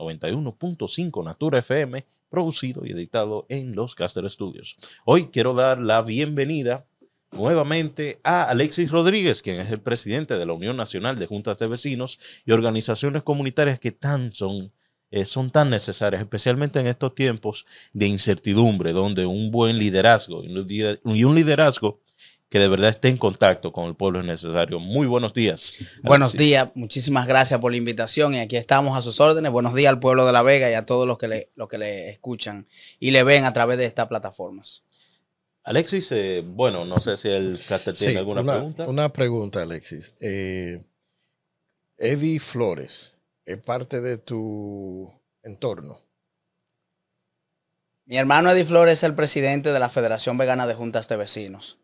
91.5 Natura FM, producido y editado en los Caster Studios. Hoy quiero dar la bienvenida nuevamente a Alexis Rodríguez, quien es el presidente de la Unión Nacional de Juntas de Vecinos y organizaciones comunitarias que tan son, eh, son tan necesarias, especialmente en estos tiempos de incertidumbre, donde un buen liderazgo y un liderazgo que de verdad esté en contacto con el pueblo es necesario. Muy buenos días. Buenos días, muchísimas gracias por la invitación y aquí estamos a sus órdenes. Buenos días al pueblo de La Vega y a todos los que le, que le escuchan y le ven a través de estas plataformas. Alexis, eh, bueno, no sé si el Caster tiene alguna una, pregunta. Una pregunta, Alexis. Eh, Eddie Flores, ¿es parte de tu entorno? Mi hermano Eddie Flores es el presidente de la Federación Vegana de Juntas de Vecinos.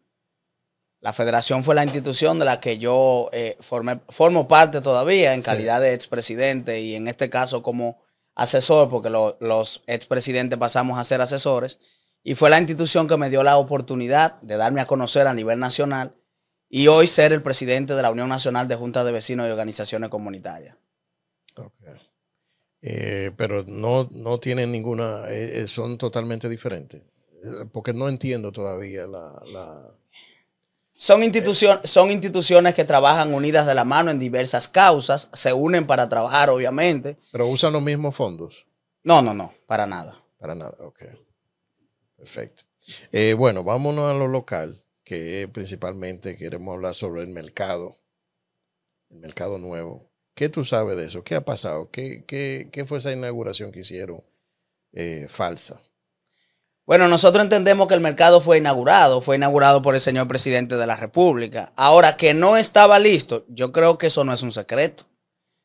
La federación fue la institución de la que yo eh, formo parte todavía en calidad de expresidente y en este caso como asesor, porque los expresidentes pasamos a ser asesores. Y fue la institución que me dio la oportunidad de darme a conocer a nivel nacional y hoy ser el presidente de la Unión Nacional de Juntas de Vecinos y Organizaciones Comunitarias. Eh, pero no, no tienen ninguna, eh, son totalmente diferentes, porque no entiendo todavía la son, son instituciones que trabajan unidas de la mano en diversas causas, se unen para trabajar, obviamente. Pero usan los mismos fondos. No, no, no, para nada. Para nada, ok. Perfecto. Eh, bueno, vámonos a lo local, que principalmente queremos hablar sobre el mercado, el mercado nuevo. ¿Qué tú sabes de eso? ¿Qué ha pasado? ¿Qué, fue esa inauguración que hicieron eh, falsa? Bueno, nosotros entendemos que el mercado fue inaugurado, fue inaugurado por el señor presidente de la República. Ahora, que no estaba listo, yo creo que eso no es un secreto.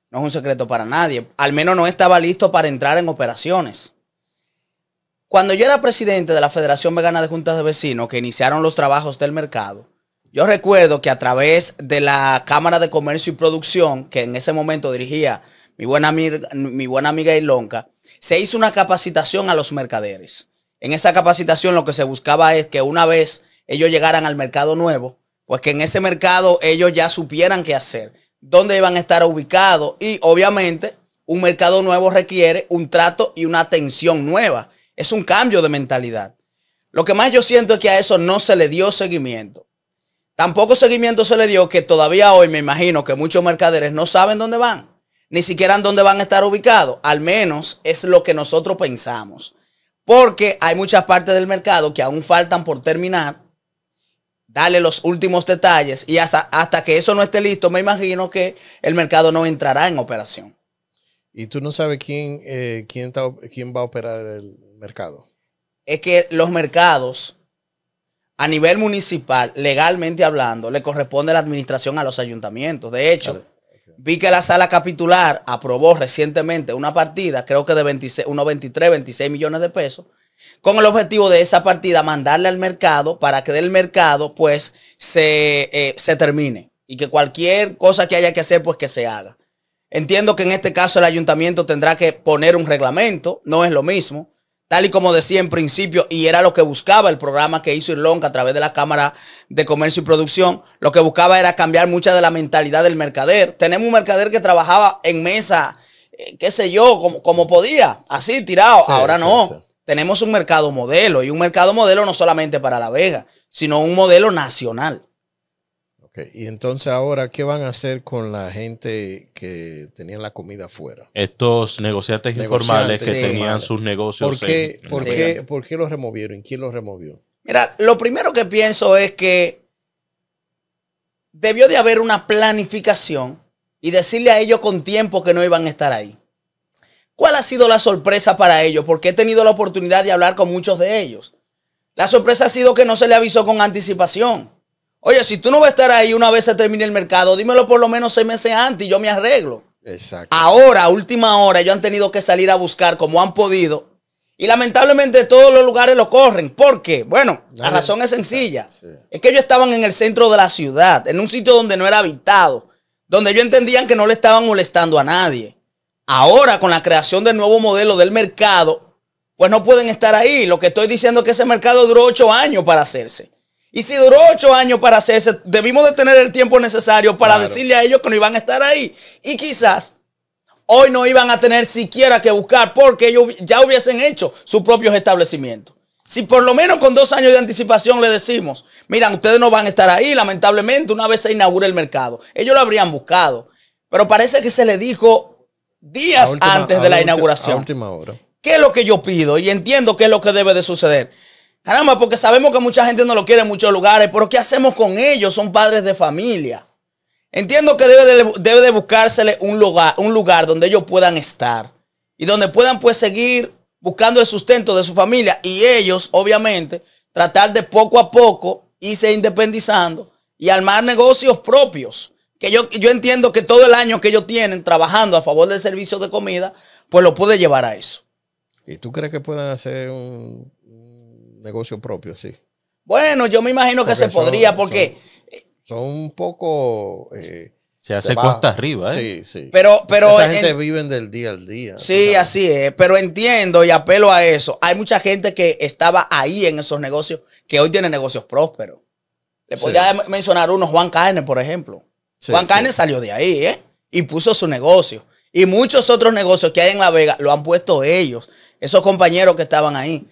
No es un secreto para nadie. Al menos no estaba listo para entrar en operaciones. Cuando yo era presidente de la Federación Vegana de Juntas de Vecinos, que iniciaron los trabajos del mercado, yo recuerdo que a través de la Cámara de Comercio y Producción, que en ese momento dirigía mi buena amiga, mi buena se hizo una capacitación a los mercaderes en esa capacitación lo que se buscaba es que una vez ellos llegaran al mercado nuevo, pues que en ese mercado ellos ya supieran qué hacer, dónde iban a estar ubicados y obviamente un mercado nuevo requiere un trato y una atención nueva. Es un cambio de mentalidad. Lo que más yo siento es que a eso no se le dio seguimiento. Tampoco seguimiento se le dio que todavía hoy me imagino que muchos mercaderes no saben dónde van, ni siquiera en dónde van a estar ubicados. Al menos es lo que nosotros pensamos. Porque hay muchas partes del mercado que aún faltan por terminar. Dale los últimos detalles y hasta, que eso no esté listo, me imagino que el mercado no entrará en operación. ¿Y tú no sabes quién, eh, quién, va a operar el mercado? Es que los mercados, a nivel municipal, legalmente hablando, le corresponde la administración a los ayuntamientos. De hecho, Vi que la sala capitular aprobó recientemente una partida, creo que de 26, unos 23, 26 millones de pesos, con el objetivo de esa partida mandarle al mercado para que del mercado pues se, eh, se termine y que cualquier cosa que haya que hacer pues que se haga. Entiendo que en este caso el ayuntamiento tendrá que poner un reglamento, no es lo mismo tal y como decía en principio, y era lo que buscaba el programa que hizo Irlonca a través de la Cámara de Comercio y Producción, lo que buscaba era cambiar mucha de la mentalidad del mercader. Tenemos un mercader que trabajaba en mesa, eh, qué sé yo, como, como podía, así tirado, ahora no. Tenemos un mercado modelo y un mercado modelo no solamente para La Vega, sino un modelo nacional. Y entonces ahora, ¿qué van a hacer con la gente que tenía la comida afuera? Estos negociantes, informales que tenían sus negocios. ¿Por qué, por, qué, ¿Por qué los removieron? ¿Quién los removió? Mira, lo primero que pienso es que debió de haber una planificación y decirle a ellos con tiempo que no iban a estar ahí. ¿Cuál ha sido la sorpresa para ellos? Porque he tenido la oportunidad de hablar con muchos de ellos. La sorpresa ha sido que no se le avisó con anticipación. Oye, si tú no vas a estar ahí una vez se termine el mercado, dímelo por lo menos seis meses antes y yo me arreglo. Exacto. Ahora, última hora, ellos han tenido que salir a buscar como han podido. Y lamentablemente todos los lugares lo corren. ¿Por qué? Bueno, la razón es sencilla. Es que ellos estaban en el centro de la ciudad, en un sitio donde no era habitado, donde ellos entendían que no le estaban molestando a nadie. Ahora, con la creación del nuevo modelo del mercado, pues no pueden estar ahí. Lo que estoy diciendo es que ese mercado duró ocho años para hacerse. Y si duró ocho años para hacerse, debimos de tener el tiempo necesario para decirle a ellos que no iban a estar ahí. Y quizás hoy no iban a tener siquiera que buscar porque ellos ya hubiesen hecho sus propios establecimientos. Si por lo menos con dos años de anticipación le decimos, miran, ustedes no van a estar ahí, lamentablemente, una vez se inaugure el mercado. Ellos lo habrían buscado. Pero parece que se le dijo días antes de la, inauguración. ¿Qué es lo que yo pido? Y entiendo qué es lo que debe de suceder. Caramba, porque sabemos que mucha gente no lo quiere en muchos lugares, pero ¿qué hacemos con ellos? Son padres de familia. Entiendo que debe de, debe buscársele un lugar, un lugar donde ellos puedan estar y donde puedan pues seguir buscando el sustento de su familia y ellos, obviamente, tratar de poco a poco irse independizando y armar negocios propios. Que yo, yo entiendo que todo el año que ellos tienen trabajando a favor del servicio de comida, pues lo puede llevar a eso. ¿Y tú crees que puedan hacer un, negocio propio, sí. Bueno, yo me imagino que se podría porque... Son, un poco... Eh, se hace costa arriba, ¿eh? Sí, sí. Pero, pero Esa gente viven del día al día. Sí, así es. Pero entiendo y apelo a eso. Hay mucha gente que estaba ahí en esos negocios que hoy tiene negocios prósperos. Le podría mencionar uno, Juan Carne, por ejemplo. Juan sí. salió de ahí, ¿eh? Y puso su negocio. Y muchos otros negocios que hay en La Vega lo han puesto ellos, esos compañeros que estaban ahí.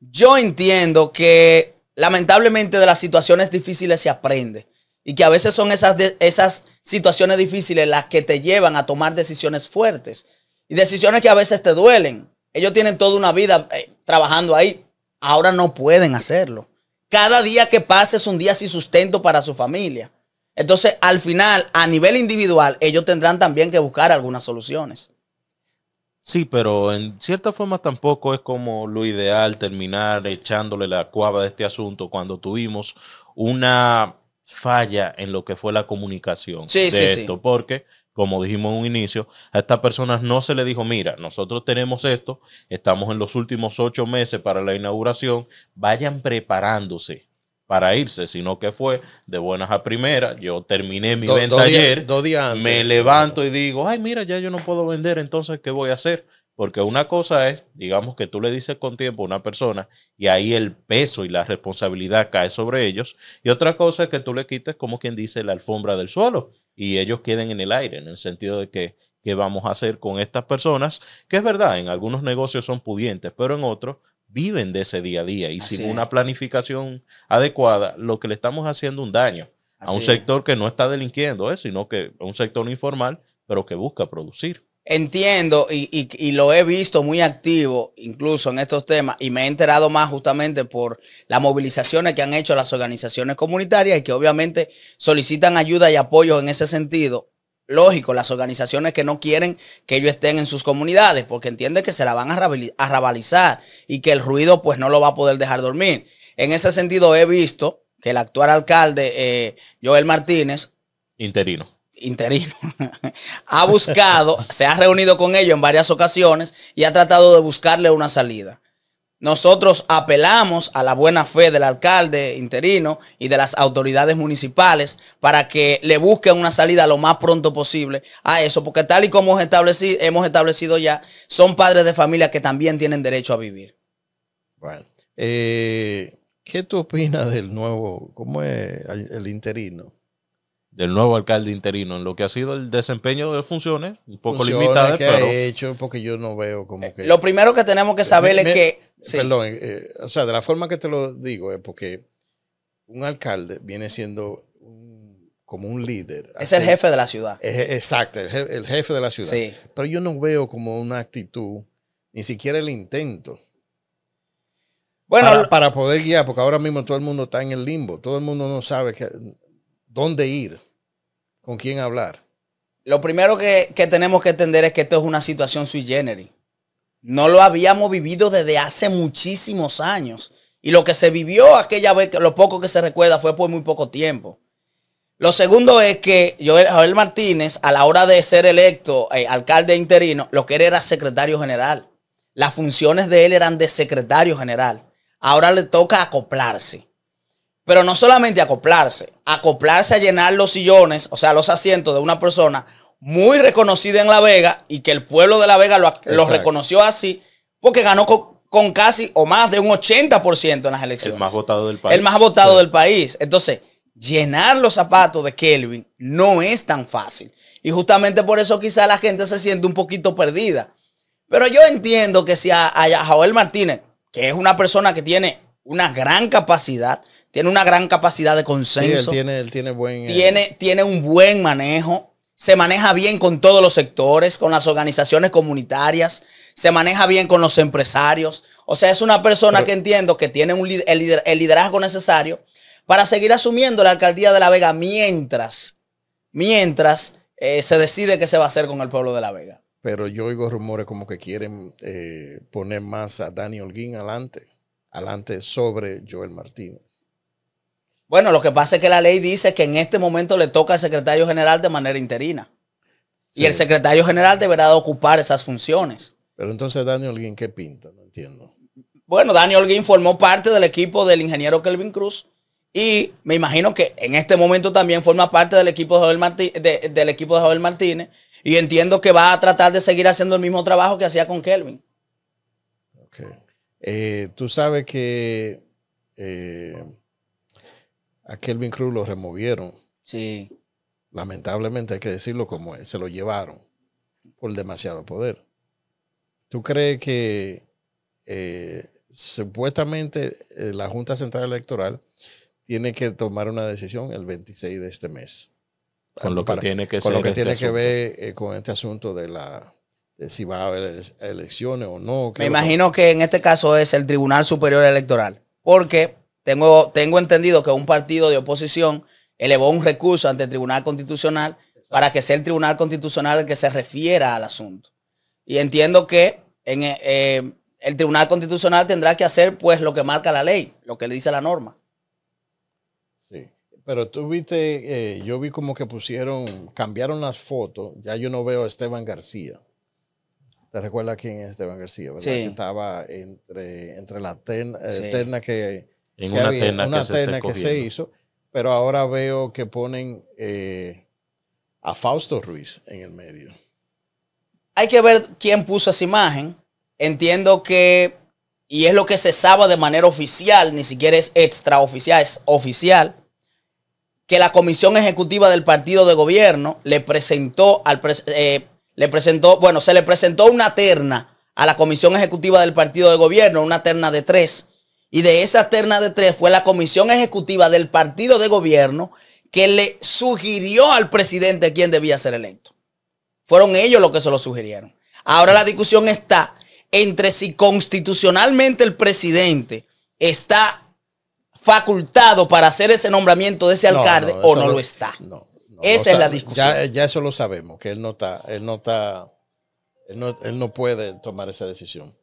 Yo entiendo que lamentablemente de las situaciones difíciles se aprende y que a veces son esas, esas situaciones difíciles las que te llevan a tomar decisiones fuertes y decisiones que a veces te duelen. Ellos tienen toda una vida eh, trabajando ahí, ahora no pueden hacerlo. Cada día que pasa es un día sin sustento para su familia. Entonces, al final, a nivel individual, ellos tendrán también que buscar algunas soluciones. Sí, pero en cierta forma tampoco es como lo ideal terminar echándole la cuava de este asunto cuando tuvimos una falla en lo que fue la comunicación de esto, porque como dijimos en un inicio, a estas personas no se le dijo, mira, nosotros tenemos esto, estamos en los últimos ocho meses para la inauguración, vayan preparándose para irse, sino que fue de buenas a primeras. Yo terminé mi venta ayer, me levanto y digo, ay, mira, ya yo no puedo vender, entonces, ¿qué voy a hacer? Porque una cosa es, digamos, que tú le dices con tiempo a una persona y ahí el peso y la responsabilidad cae sobre ellos. Y otra cosa es que tú le quites, como quien dice, la alfombra del suelo y ellos queden en el aire, en el sentido de que, ¿qué vamos a hacer con estas personas? Que es verdad, en algunos negocios son pudientes, pero en otros viven de ese día a día y sin una planificación adecuada, lo que le estamos haciendo un daño a un sector que no está delinquiendo, ¿eh? sino que a un sector informal, pero que busca producir. Entiendo y, y, lo he visto muy activo incluso en estos temas y me he enterado más justamente por las movilizaciones que han hecho las organizaciones comunitarias y que obviamente solicitan ayuda y apoyo en ese sentido Lógico, las organizaciones que no quieren que ellos estén en sus comunidades porque entienden que se la van a rabalizar y que el ruido pues no lo va a poder dejar dormir. En ese sentido he visto que el actual alcalde eh, Joel Martínez. Interino. Interino. ha buscado, se ha reunido con ellos en varias ocasiones y ha tratado de buscarle una salida. Nosotros apelamos a la buena fe del alcalde interino y de las autoridades municipales para que le busquen una salida lo más pronto posible a eso, porque tal y como hemos establecido ya, son padres de familia que también tienen derecho a vivir. Eh, ¿qué tú opinas del nuevo, cómo es el interino? del nuevo alcalde interino en lo que ha sido el desempeño de funciones, un poco funciones Que pero... hecho porque yo no veo como eh, que... Lo primero que tenemos que saber es que... Perdón, eh, eh, o sea, de la forma que te lo digo es porque un alcalde viene siendo como un líder. Es el jefe de la ciudad. exacto, el jefe, de la ciudad. Sí. Pero yo no veo como una actitud, ni siquiera el intento. Bueno, para poder guiar, porque ahora mismo todo el mundo está en el limbo, todo el mundo no sabe que dónde ir, con quién hablar. Lo primero que, tenemos que entender es que esto es una situación sui generis. No lo habíamos vivido desde hace muchísimos años. Y lo que se vivió aquella vez, lo poco que se recuerda, fue por muy poco tiempo. Lo segundo es que Joel, Martínez, a la hora de ser electo eh, alcalde interino, lo que él era secretario general. Las funciones de él eran de secretario general. Ahora le toca acoplarse. Pero no solamente acoplarse, acoplarse a llenar los sillones, o sea, los asientos de una persona muy reconocida en La Vega y que el pueblo de La Vega lo, reconoció así porque ganó con, casi o más de un 80% en las elecciones. El más votado del país. El más votado del país. Entonces, llenar los zapatos de Kelvin no es tan fácil. Y justamente por eso quizá la gente se siente un poquito perdida. Pero yo entiendo que si a, a Joel Martínez, que es una persona que tiene una gran capacidad, tiene una gran capacidad de consenso. él tiene, tiene buen. Eh, tiene, tiene un buen manejo. Se maneja bien con todos los sectores, con las organizaciones comunitarias. Se maneja bien con los empresarios. O sea, es una persona que entiendo que tiene el, liderazgo necesario para seguir asumiendo la alcaldía de La Vega mientras, mientras eh, se decide qué se va a hacer con el pueblo de La Vega. Pero yo oigo rumores como que quieren eh, poner más a Dani Holguín adelante, adelante sobre Joel Martínez. Bueno, lo que pasa es que la ley dice que en este momento le toca al secretario general de manera interina. Y el secretario general deberá ocupar esas funciones. Pero entonces Daniel Holguín, ¿qué pinta? No entiendo. Bueno, Daniel Holguín formó parte del equipo del ingeniero Kelvin Cruz. Y me imagino que en este momento también forma parte del equipo de Joel, del equipo de Joel Martínez. Y entiendo que va a tratar de seguir haciendo el mismo trabajo que hacía con Kelvin. Eh, tú sabes que eh, a Kelvin Cruz lo removieron. Sí. Lamentablemente hay que decirlo como es, se lo llevaron por demasiado poder. ¿Tú crees que eh, supuestamente eh, la Junta Central Electoral tiene que tomar una decisión el 26 de este mes? Con lo que tiene que, este ver eh, con este asunto de la si va a haber elecciones o no. Me imagino que en este caso es el Tribunal Superior Electoral, porque tengo, entendido que un partido de oposición elevó un recurso ante el Tribunal Constitucional para que sea el Tribunal Constitucional el que se refiera al asunto. Y entiendo que en, eh, eh, el Tribunal Constitucional tendrá que hacer pues lo que marca la ley, lo que le dice la norma. Sí, pero tú viste, eh, yo vi como que pusieron, cambiaron las fotos, ya yo no veo a Esteban García. ¿Te recuerdas quién es Esteban García? Sí. estaba entre, entre la terna que en una terna que, se hizo. Pero ahora veo que ponen eh, a Fausto Ruiz en el medio. Hay que ver quién puso esa imagen. Entiendo que, y es lo que se sabe de manera oficial, ni siquiera es extraoficial, es oficial, que la comisión ejecutiva del partido de gobierno le presentó al eh, le presentó, bueno, se le presentó una terna a la comisión ejecutiva del partido de gobierno, una terna de tres y de esa terna de tres fue la comisión ejecutiva del partido de gobierno que le sugirió al presidente quién debía ser electo. Fueron ellos los que se lo sugirieron. Ahora la discusión está entre si constitucionalmente el presidente está facultado para hacer ese nombramiento de ese alcalde o no lo, está. Esa es la discusión. Ya, eso lo sabemos, que él no está, él no está, él no puede tomar esa decisión.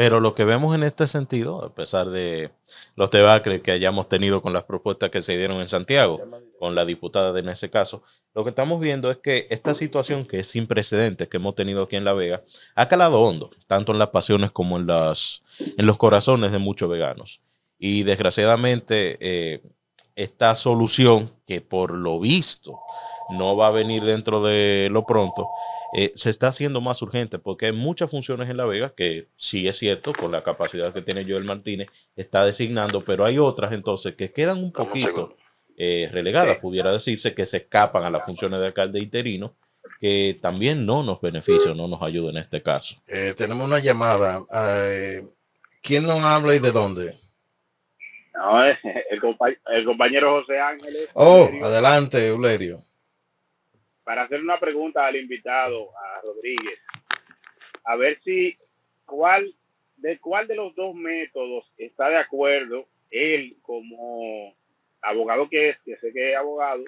Pero lo que vemos en este sentido, a pesar de los debates que hayamos tenido con las propuestas que se dieron en Santiago, con la diputada en ese caso, lo que estamos viendo es que esta situación que es sin precedentes que hemos tenido aquí en La Vega ha calado hondo, tanto en las pasiones como en, las, en los corazones de muchos veganos. Y desgraciadamente, eh, esta solución que por lo visto no va a venir dentro de lo pronto, eh, se está haciendo más urgente porque hay muchas funciones en La Vega que sí es cierto, con la capacidad que tiene Joel Martínez, está designando, pero hay otras entonces que quedan un poquito eh, relegadas, pudiera decirse, que se escapan a las funciones de alcalde interino, que también no nos beneficia no nos ayuda en este caso. Eh, tenemos una llamada. ¿Quién nos habla y de dónde? el, compañero José Ángel Oh, adelante, Eulerio para hacer una pregunta al invitado, a Rodríguez, a ver si cuál de cuál de los dos métodos está de acuerdo él como abogado que es, que sé que es abogado,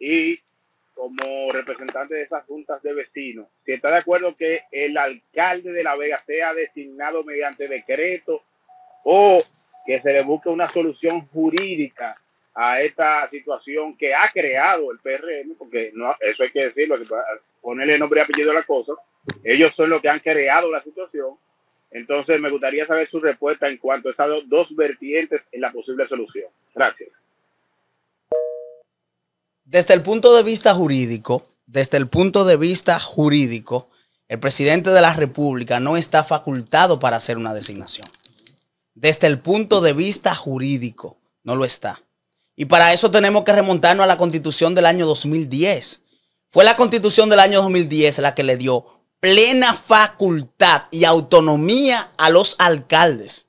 y como representante de esas juntas de vecinos, si está de acuerdo que el alcalde de La Vega sea designado mediante decreto o que se le busque una solución jurídica a esta situación que ha creado el PRM, porque eso hay que decirlo, ponerle nombre y apellido a la cosa, ellos son los que han creado la situación, entonces me gustaría saber su respuesta en cuanto a esas dos vertientes en la posible solución. Gracias. Desde el punto de vista jurídico, desde el punto de vista jurídico, el presidente de la República no está facultado para hacer una designación. Desde el punto de vista jurídico, no lo está. Y para eso tenemos que remontarnos a la constitución del año 2010. Fue la constitución del año 2010 la que le dio plena facultad y autonomía a los alcaldes.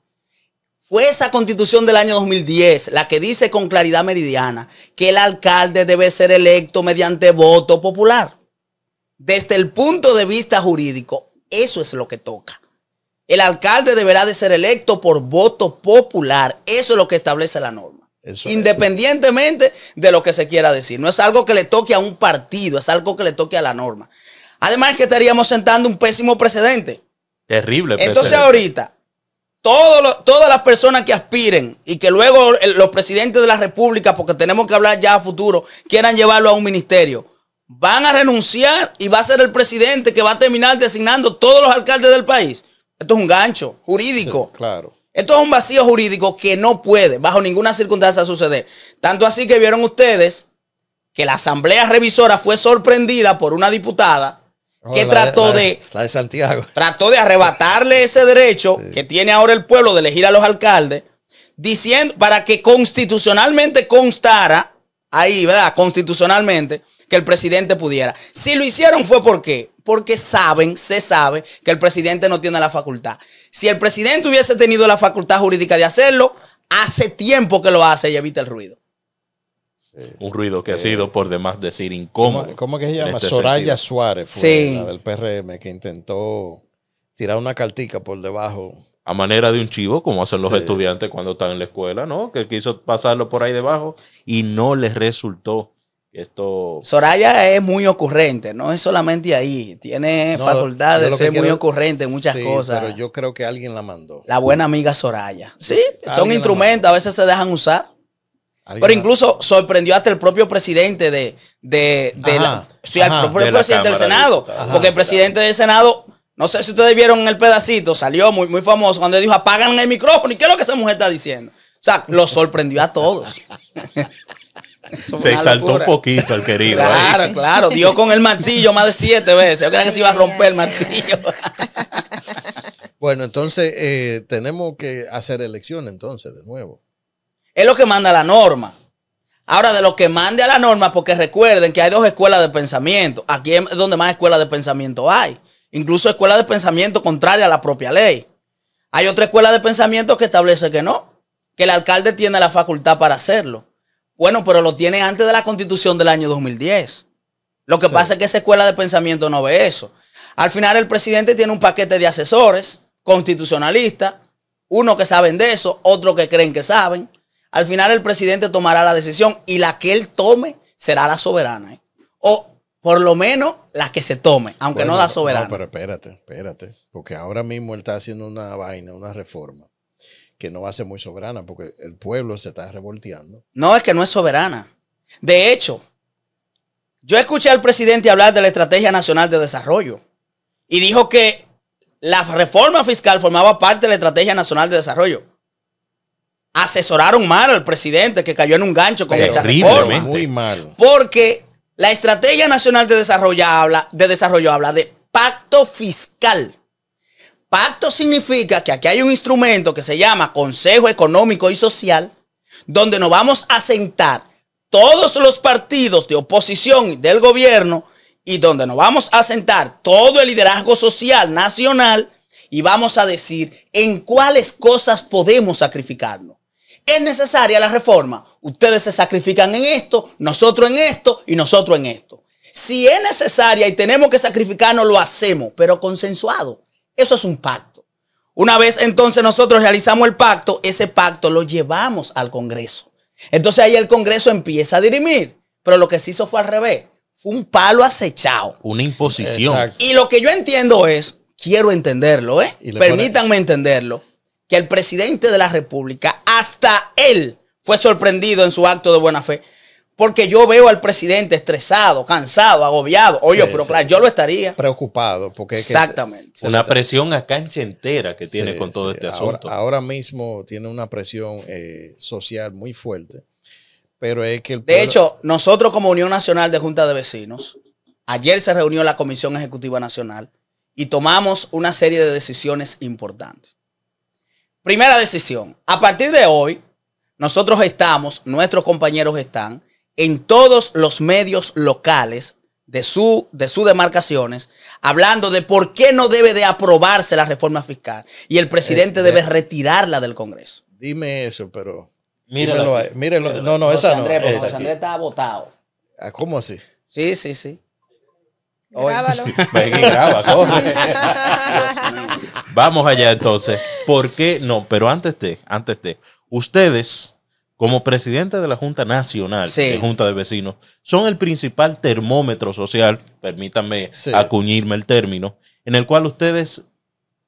Fue esa constitución del año 2010 la que dice con claridad meridiana que el alcalde debe ser electo mediante voto popular. Desde el punto de vista jurídico, eso es lo que toca. El alcalde deberá de ser electo por voto popular. Eso es lo que establece la norma. Independientemente de lo que se quiera decir. No es algo que le toque a un partido, es algo que le toque a la norma. Además que estaríamos sentando un pésimo precedente. Terrible. Precedente. Entonces ahorita, todas las personas que aspiren y que luego los presidentes de la República, porque tenemos que hablar ya a futuro, quieran llevarlo a un ministerio, van a renunciar y va a ser el presidente que va a terminar designando todos los alcaldes del país. Esto es un gancho jurídico. claro. Esto es un vacío jurídico que no puede, bajo ninguna circunstancia, suceder. Tanto así que vieron ustedes que la Asamblea Revisora fue sorprendida por una diputada que trató de, la arrebatarle ese derecho que tiene ahora el pueblo de elegir a los alcaldes, diciendo para que constitucionalmente constara ahí, ¿verdad? Constitucionalmente que el presidente pudiera. Si lo hicieron fue porque porque saben, se sabe, que el presidente no tiene la facultad. Si el presidente hubiese tenido la facultad jurídica de hacerlo, hace tiempo que lo hace y evita el ruido. Un ruido que ha sido por demás decir incómodo. ¿Cómo, que se llama? Este Soraya Suárez fue la del PRM que intentó tirar una cartica por debajo a manera de un chivo, como hacen los estudiantes cuando están en la escuela, ¿no? Que quiso pasarlo por ahí debajo y no les resultó. Esto... Soraya es muy ocurrente, no es solamente ahí. Tiene facultades, muy ocurrente en muchas cosas. Pero yo creo que alguien la mandó. La buena amiga Soraya. Sí, son instrumentos, a veces se dejan usar. Pero incluso sorprendió hasta el propio presidente de, la, propio presidente del Senado. porque el presidente del Senado, no sé si ustedes vieron el pedacito, salió muy, muy famoso cuando dijo apagan el micrófono. ¿Y qué es lo que esa mujer está diciendo? O sea, lo sorprendió a todos. Se exaltó un poquito el querido. ¿eh? Claro, claro. Dio con el martillo más de siete veces. Yo creía que se iba a romper el martillo. bueno, entonces eh, tenemos que hacer elección entonces de nuevo. Es lo que manda la norma. Ahora, de lo que mande a la norma, porque recuerden que hay dos escuelas de pensamiento. Aquí es donde más escuelas de pensamiento hay. Incluso escuelas de pensamiento contraria a la propia ley. Hay otra escuela de pensamiento que establece que no, que el alcalde tiene la facultad para hacerlo. Bueno, pero lo tiene antes de la constitución del año 2010. Lo que pasa es que esa escuela de pensamiento no ve eso. Al final el presidente tiene un paquete de asesores constitucionalistas, uno que saben de eso, otro que creen que saben. Al final el presidente tomará la decisión y la que él tome será la soberana. ¿eh? O por lo menos la que se tome, aunque no la soberana. No, pero espérate, espérate, porque ahora mismo él está haciendo una vaina, una reforma que no va a ser muy soberana porque el pueblo se está revolteando. No, es que no es soberana. De hecho, yo escuché al presidente hablar de la Estrategia Nacional de Desarrollo y dijo que la reforma fiscal formaba parte de la Estrategia Nacional de Desarrollo. Asesoraron mal al presidente que cayó en un gancho con el esta reforma. Muy mal. Porque la Estrategia Nacional de Desarrollo habla de, desarrollo habla de pacto fiscal. Pacto significa que aquí hay un instrumento que se llama Consejo Económico y Social, donde nos vamos a sentar todos los partidos de oposición del gobierno y donde nos vamos a sentar todo el liderazgo social nacional y vamos a decir en cuáles cosas podemos sacrificarnos. ¿Es necesaria la reforma? Ustedes se sacrifican en esto, nosotros en esto y nosotros en esto. Si es necesaria y tenemos que sacrificarnos, lo hacemos, pero consensuado. Eso es un pacto. Una vez entonces nosotros realizamos el pacto, ese pacto lo llevamos al Congreso. Entonces ahí el Congreso empieza a dirimir. Pero lo que se hizo fue al revés. Fue un palo acechado. Una imposición. Y lo que yo entiendo es, quiero entenderlo, ¿eh? Permítanme entenderlo, que el presidente de la República, hasta él, fue sorprendido en su acto de buena fe porque yo veo al presidente estresado, cansado, agobiado. Oye, pero claro, yo lo estaría. Preocupado, porque es Exactamente. una presión a cancha entera que tiene con todo este asunto. Ahora, mismo tiene una presión eh, social muy fuerte. Pero es que De hecho, nosotros como Unión Nacional de Junta de Vecinos, ayer se reunió la Comisión Ejecutiva Nacional y tomamos una serie de decisiones importantes. Primera decisión, a partir de hoy, nosotros estamos, nuestros compañeros están en todos los medios locales de su, de sus demarcaciones, hablando de por qué no debe de aprobarse la reforma fiscal y el presidente eh, debe retirarla del Congreso. Dime eso, pero... Míralo. No, no, esa no. Andrés está votado. Ah, ¿Cómo así? Sí, sí, sí. Grábalo. Vamos allá entonces. ¿Por qué no? Pero antes de, antes de, ustedes como presidente de la Junta Nacional de Junta de Vecinos, son el principal termómetro social, permítanme acuñirme el término, en el cual ustedes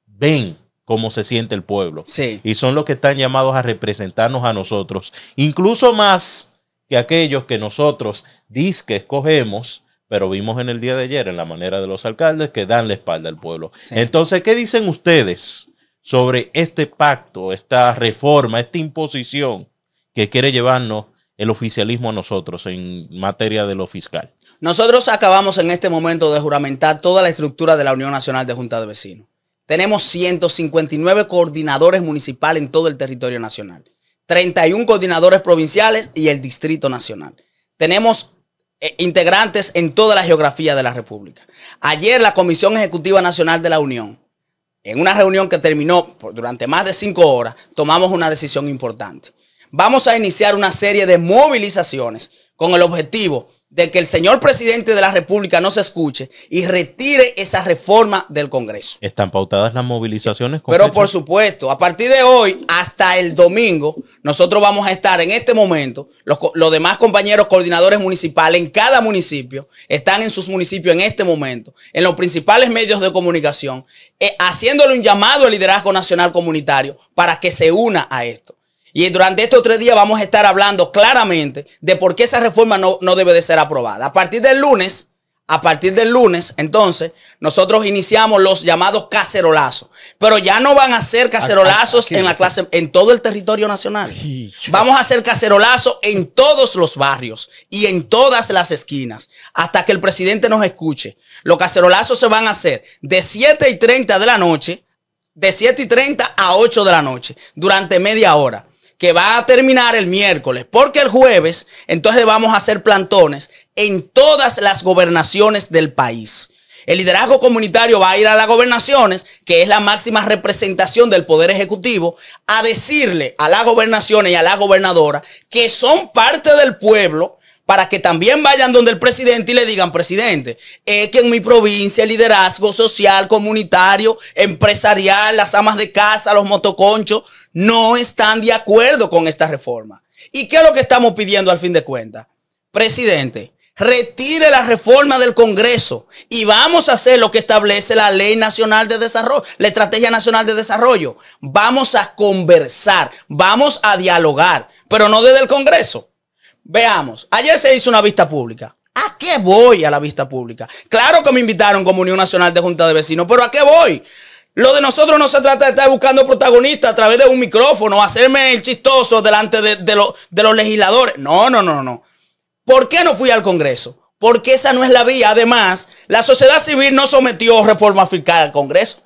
ven cómo se siente el pueblo. Y son los que están llamados a representarnos a nosotros, incluso más que aquellos que nosotros que escogemos, pero vimos en el día de ayer en la manera de los alcaldes que dan la espalda al pueblo. Entonces, ¿qué dicen ustedes sobre este pacto, esta reforma, esta imposición? que quiere llevarnos el oficialismo a nosotros en materia de lo fiscal. Nosotros acabamos en este momento de juramentar toda la estructura de la Unión Nacional de Junta de Vecinos. Tenemos 159 coordinadores municipales en todo el territorio nacional, 31 coordinadores provinciales y el Distrito Nacional. Tenemos eh, integrantes en toda la geografía de la República. Ayer la Comisión Ejecutiva Nacional de la Unión, en una reunión que terminó durante más de cinco horas, tomamos una decisión importante vamos a iniciar una serie de movilizaciones con el objetivo de que el señor presidente de la República no se escuche y retire esa reforma del Congreso. Están pautadas las movilizaciones. Pero por supuesto, a partir de hoy hasta el domingo, nosotros vamos a estar en este momento, los, demás compañeros coordinadores municipales en cada municipio, están en sus municipios en este momento, en los principales medios de comunicación, eh, haciéndole un llamado al liderazgo nacional comunitario para que se una a esto. Y durante estos tres días vamos a estar hablando claramente de por qué esa reforma no, no debe de ser aprobada. A partir del lunes, a partir del lunes, entonces, nosotros iniciamos los llamados cacerolazos. Pero ya no van a ser cacerolazos en la clase, en todo el territorio nacional. Vamos a hacer cacerolazos en todos los barrios y en todas las esquinas. Hasta que el presidente nos escuche. Los cacerolazos se van a hacer de 7 y 30 de la noche, de 7 y 30 a 8 de la noche, durante media hora que va a terminar el miércoles, porque el jueves entonces vamos a hacer plantones en todas las gobernaciones del país. El liderazgo comunitario va a ir a las gobernaciones, que es la máxima representación del Poder Ejecutivo, a decirle a las gobernaciones y a la gobernadora que son parte del pueblo, para que también vayan donde el presidente y le digan, presidente, es que en mi provincia el liderazgo social, comunitario, empresarial, las amas de casa, los motoconchos, no están de acuerdo con esta reforma. ¿Y qué es lo que estamos pidiendo al fin de cuentas? Presidente, retire la reforma del Congreso y vamos a hacer lo que establece la Ley Nacional de Desarrollo, la Estrategia Nacional de Desarrollo. Vamos a conversar, vamos a dialogar, pero no desde el Congreso. Veamos, ayer se hizo una vista pública. ¿A qué voy a la vista pública? Claro que me invitaron como Unión Nacional de Junta de Vecinos, pero ¿a qué voy? Lo de nosotros no se trata de estar buscando protagonistas a través de un micrófono, hacerme el chistoso delante de, de los legisladores. No, no, no, no. ¿Por qué no fui al Congreso? Porque esa no es la vía. Además, la sociedad civil no sometió reforma fiscal al Congreso.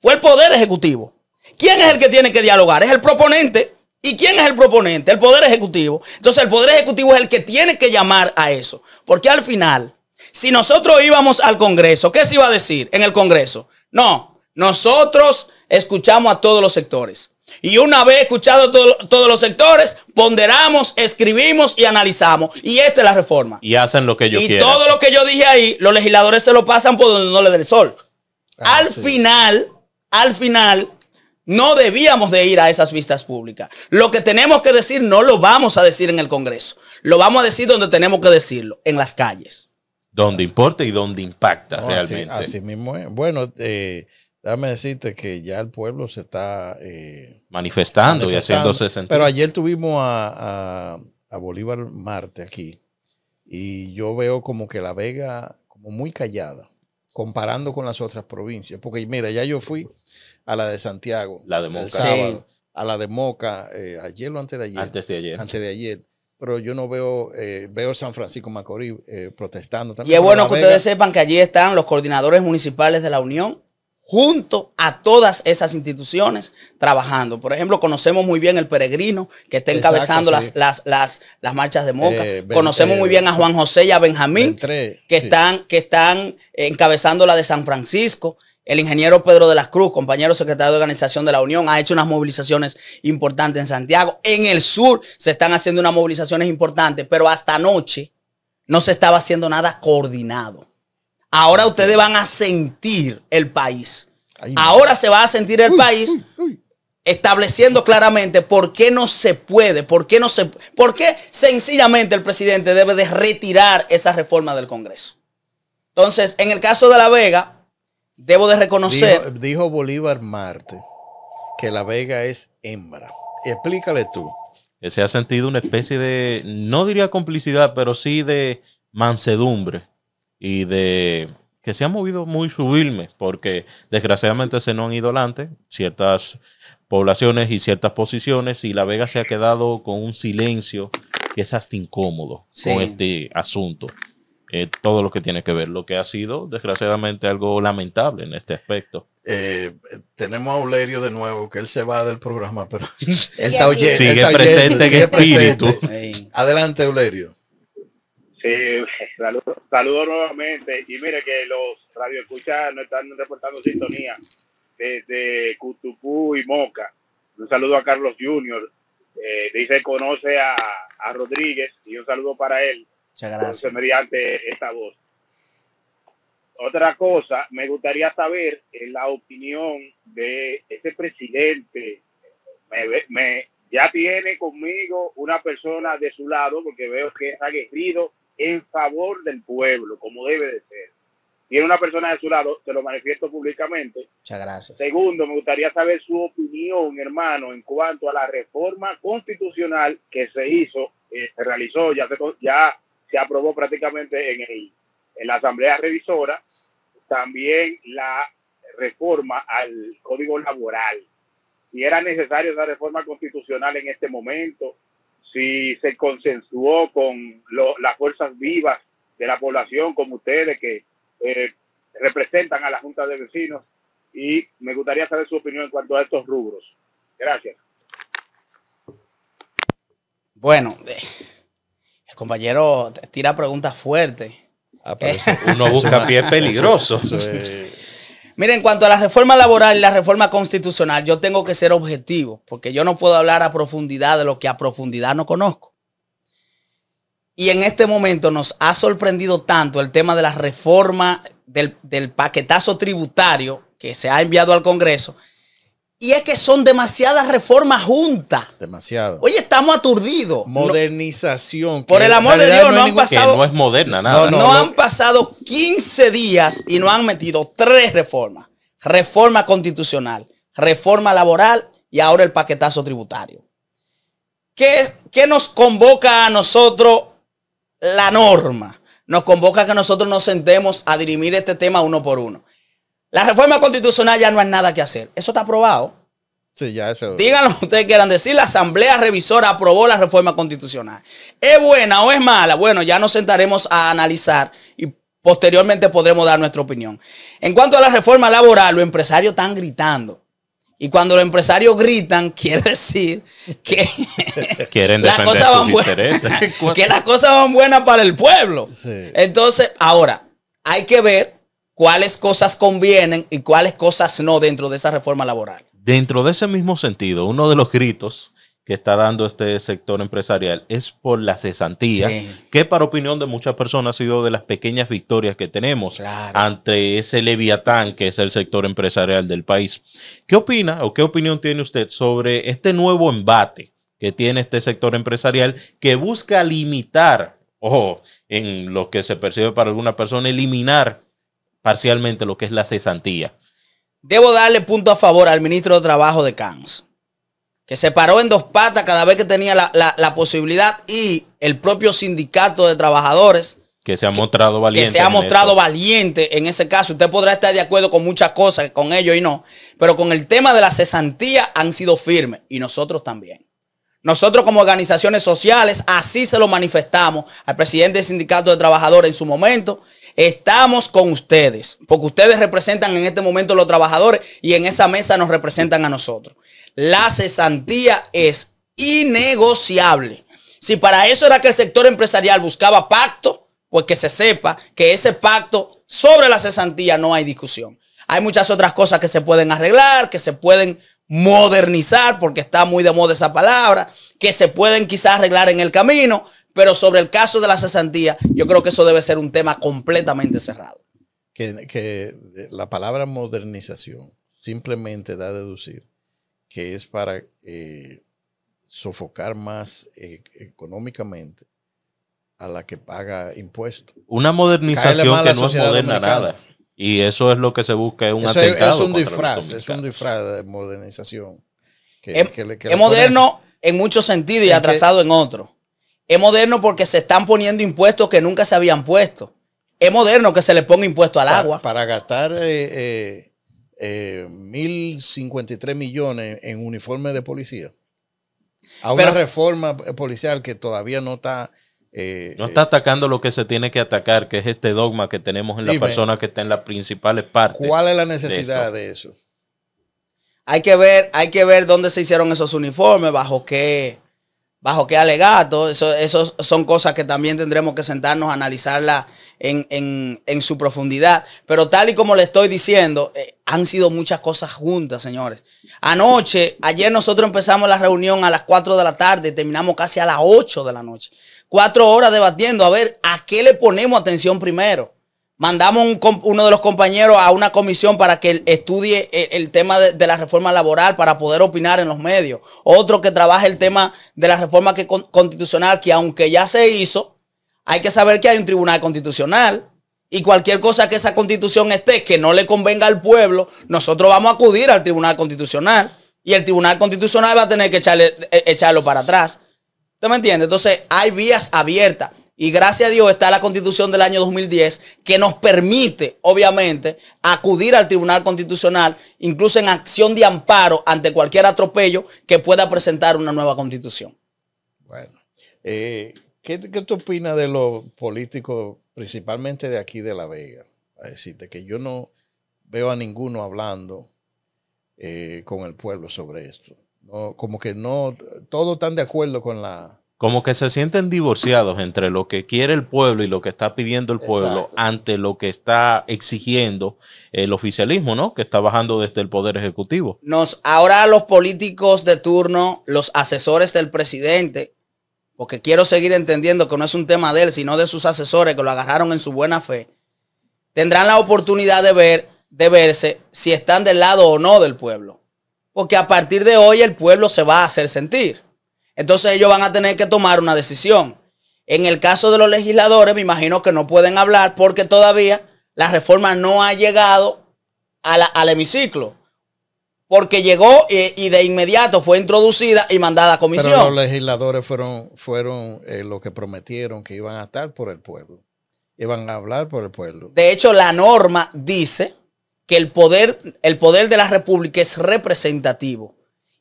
Fue el Poder Ejecutivo. ¿Quién es el que tiene que dialogar? Es el proponente. ¿Y quién es el proponente? El Poder Ejecutivo. Entonces el Poder Ejecutivo es el que tiene que llamar a eso. Porque al final, si nosotros íbamos al Congreso, ¿qué se iba a decir en el Congreso? No, nosotros escuchamos a todos los sectores. Y una vez escuchado todos los sectores, ponderamos, escribimos y analizamos. Y esta es la reforma. Y hacen lo que yo y Y todo lo que yo dije ahí, los legisladores se lo pasan por donde no le dé el sol. Ah, al final, al final, no debíamos de ir a esas vistas públicas. Lo que tenemos que decir no lo vamos a decir en el Congreso. Lo vamos a decir donde tenemos que decirlo, en las calles. Donde importa y donde impacta realmente. Así, mismo Bueno, eh, Déjame decirte que ya el pueblo se está eh, manifestando, y haciéndose Pero ayer tuvimos a, Bolívar Marte aquí y yo veo como que La Vega como muy callada, comparando con las otras provincias. Porque mira, ya yo fui a la de Santiago. La A la de Moca, eh, ayer o antes de ayer. Antes de ayer. Antes de ayer pero yo no veo, eh, veo San Francisco Macorís protestando. y es bueno que ustedes sepan que allí están los coordinadores municipales de la Unión junto a todas esas instituciones trabajando. Por ejemplo, conocemos muy bien el peregrino que está encabezando las, las, las, las, marchas de Moca. Eh, conocemos muy bien a Juan José y a Benjamín que, están, que están encabezando la de San Francisco. El ingeniero Pedro de las Cruz, compañero secretario de Organización de la Unión, ha hecho unas movilizaciones importantes en Santiago. En el sur se están haciendo unas movilizaciones importantes, pero hasta anoche no se estaba haciendo nada coordinado. Ahora ustedes van a sentir el país. Ahora se va a sentir el país estableciendo claramente por qué no se puede, por qué no se, por qué sencillamente el presidente debe de retirar esa reforma del Congreso. Entonces, en el caso de La Vega, debo de reconocer. Dijo, dijo Bolívar Marte que La Vega es hembra. Explícale tú. Se ha sentido una especie de, no diría complicidad, pero sí de mansedumbre y de que se ha movido muy subilme, porque desgraciadamente se no han ido adelante ciertas poblaciones y ciertas posiciones y La Vega se ha quedado con un silencio que es hasta incómodo con este asunto. Eh, todo lo que tiene que ver, lo que ha sido desgraciadamente algo lamentable en este aspecto. Eh, tenemos a Eulerio de nuevo, que él se va del programa, pero él Sigue presente en espíritu. Adelante, Eulerio. Sí, saludos saludo nuevamente. Y mire que los radioescuchas no están reportando sintonía desde Cutupú y Moca. Un saludo a Carlos Junior. Eh, dice conoce a, Rodríguez y un saludo para él. Muchas gracias. mediante esta voz. Otra cosa, me gustaría saber eh, la opinión de ese presidente. Me, me, ya tiene conmigo una persona de su lado, porque veo que es aguerrido en favor del pueblo, como debe de ser. Tiene una persona de su lado, se lo manifiesto públicamente. Muchas gracias. Segundo, me gustaría saber su opinión, hermano, en cuanto a la reforma constitucional que se hizo, eh, se realizó, ya se, ya se aprobó prácticamente en, en la Asamblea Revisora, también la reforma al Código Laboral. Si era necesaria esa reforma constitucional en este momento, si se consensuó con las fuerzas vivas de la población como ustedes que eh, representan a la Junta de Vecinos y me gustaría saber su opinión en cuanto a estos rubros. Gracias. Bueno, eh, el compañero tira preguntas fuertes. Ah, eh, uno busca pies peligrosos. Miren, en cuanto a la reforma laboral y la reforma constitucional, yo tengo que ser objetivo, porque yo no puedo hablar a profundidad de lo que a profundidad no conozco. Y en este momento nos ha sorprendido tanto el tema de la reforma del paquetazo tributario que se ha enviado al Congreso, y es que son demasiadas reformas juntas. Demasiado. Oye, estamos aturdidos. Modernización. por el amor de Dios, no, han pasado. es moderna nada. No, han pasado 15 días y no han metido tres reformas: reforma constitucional, reforma laboral y ahora el paquetazo tributario. ¿Qué, qué nos convoca a nosotros la norma? Nos convoca a que nosotros nos sentemos a dirimir este tema uno por uno. La reforma constitucional ya no hay nada que hacer. Eso está aprobado. Sí, ya eso. Díganlo ustedes quieran decir, la Asamblea Revisora aprobó la reforma constitucional. ¿Es buena o es mala? Bueno, ya nos sentaremos a analizar y posteriormente podremos dar nuestra opinión. En cuanto a la reforma laboral, los empresarios están gritando. Y cuando los empresarios gritan, quiere decir que, Quieren las cosas van buenas, que las cosas van buenas para el pueblo. Entonces, ahora, hay que ver cuáles cosas convienen y cuáles cosas no dentro de esa reforma laboral. Dentro de ese mismo sentido, uno de los gritos que está dando este sector empresarial es por la cesantía, que para opinión de muchas personas ha sido de las pequeñas victorias que tenemos ante ese leviatán que es el sector empresarial del país. ¿Qué opina o qué opinión tiene usted sobre este nuevo embate que tiene este sector empresarial que busca limitar, o, en lo que se percibe para alguna persona, eliminar parcialmente lo que es la cesantía. Debo darle punto a favor al ministro de Trabajo de Cans, que se paró en dos patas cada vez que tenía la, posibilidad y el propio sindicato de trabajadores. Que se ha mostrado valiente. se ha mostrado valiente en ese caso. Usted podrá estar de acuerdo con muchas cosas, con ellos y no. Pero con el tema de la cesantía han sido firmes y nosotros también. Nosotros como organizaciones sociales así se lo manifestamos al presidente del sindicato de trabajadores en su momento. Estamos con ustedes, porque ustedes representan en este momento a los trabajadores y en esa mesa nos representan a nosotros. La cesantía es innegociable. Si para eso era que el sector empresarial buscaba pacto, pues que se sepa que ese pacto sobre la cesantía no hay discusión. Hay muchas otras cosas que se pueden arreglar, que se pueden modernizar, porque está muy de moda esa palabra, que se pueden quizás arreglar en el camino, pero sobre el caso de la cesantía, yo creo que eso debe ser un tema completamente cerrado. Que, la palabra modernización simplemente da a deducir que es para eh, sofocar más eh, económicamente a la que paga impuestos. Una modernización que no es moderna nada. Y eso es lo que se busca, es un atentado. Es un disfraz, es un disfraz de modernización. Que, es, moderno en muchos sentidos y atrasado en otros. Es moderno porque se están poniendo impuestos que nunca se habían puesto. Es moderno que se le ponga impuesto al agua. Para gastar mil eh, eh, 1.053 eh, millones en uniforme de policía. A una reforma policial que todavía no está eh, no eh, está atacando lo que se tiene que atacar, que es este dogma que tenemos en la persona que está en las principales partes. ¿Cuál es la necesidad de, eso? Hay que ver, hay que ver dónde se hicieron esos uniformes, bajo qué, bajo qué alegato. Eso, son cosas que también tendremos que sentarnos a analizarla en, su profundidad. Pero tal y como le estoy diciendo, eh, han sido muchas cosas juntas, señores. Anoche, ayer nosotros empezamos la reunión a las 4 de la tarde y terminamos casi a las 8 de la noche cuatro horas debatiendo a ver a qué le ponemos atención primero. Mandamos uno de los compañeros a una comisión para que estudie e, el, tema de, la reforma laboral para poder opinar en los medios. Otro que trabaje el tema de la reforma constitucional, que aunque ya se hizo, hay que saber que hay un tribunal constitucional. Y cualquier cosa que esa constitución esté que no le convenga al pueblo, nosotros vamos a acudir al tribunal constitucional. Y el tribunal constitucional va a tener que e, echarlo para atrás. ¿Usted me entiende? Entonces, hay vías abiertas. Y gracias a Dios está la constitución del año 2010 que nos permite, obviamente, acudir al Tribunal Constitucional, incluso en acción de amparo ante cualquier atropello que pueda presentar una nueva constitución. Bueno, eh, ¿qué, ¿qué tú opinas de los políticos, principalmente de aquí de La Vega? A decirte que yo no veo a ninguno hablando eh, con el pueblo sobre esto como que no, todos están de acuerdo con la... Como que se sienten divorciados entre lo que quiere el pueblo y lo que está pidiendo el pueblo ante lo que está exigiendo el oficialismo, ¿no? Que está bajando desde el Poder Ejecutivo. Nos, ahora los políticos de turno, los asesores del presidente, porque quiero seguir entendiendo que no es un tema de él, sino de sus asesores que lo agarraron en su buena fe, tendrán la oportunidad de ver, de verse si están del lado o no del pueblo. Porque a partir de hoy el pueblo se va a hacer sentir. Entonces ellos van a tener que tomar una decisión. En el caso de los legisladores, me imagino que no pueden hablar porque todavía la reforma no ha llegado al hemiciclo. Porque llegó eh, y, de inmediato fue introducida y mandada a comisión. Pero los legisladores fueron, fueron eh, los que prometieron que iban a estar por el pueblo. Iban a hablar por el pueblo. De hecho, la norma dice que el poder, el poder de la República es representativo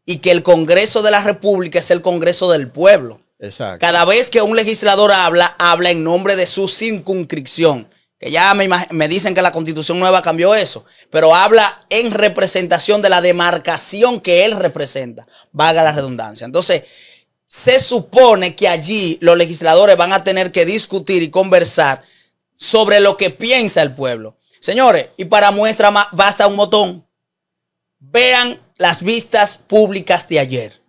y que el Congreso de la República es el Congreso del pueblo. Exacto. Cada vez que un legislador habla, habla en nombre de su circunscripción. Que ya me, me dicen que la constitución nueva cambió eso, pero habla en representación de la demarcación que él representa, Vaga la redundancia. Entonces, se supone que allí los legisladores van a tener que discutir y conversar sobre lo que piensa el pueblo. Señores, y para muestra basta un botón. Vean las vistas públicas de ayer.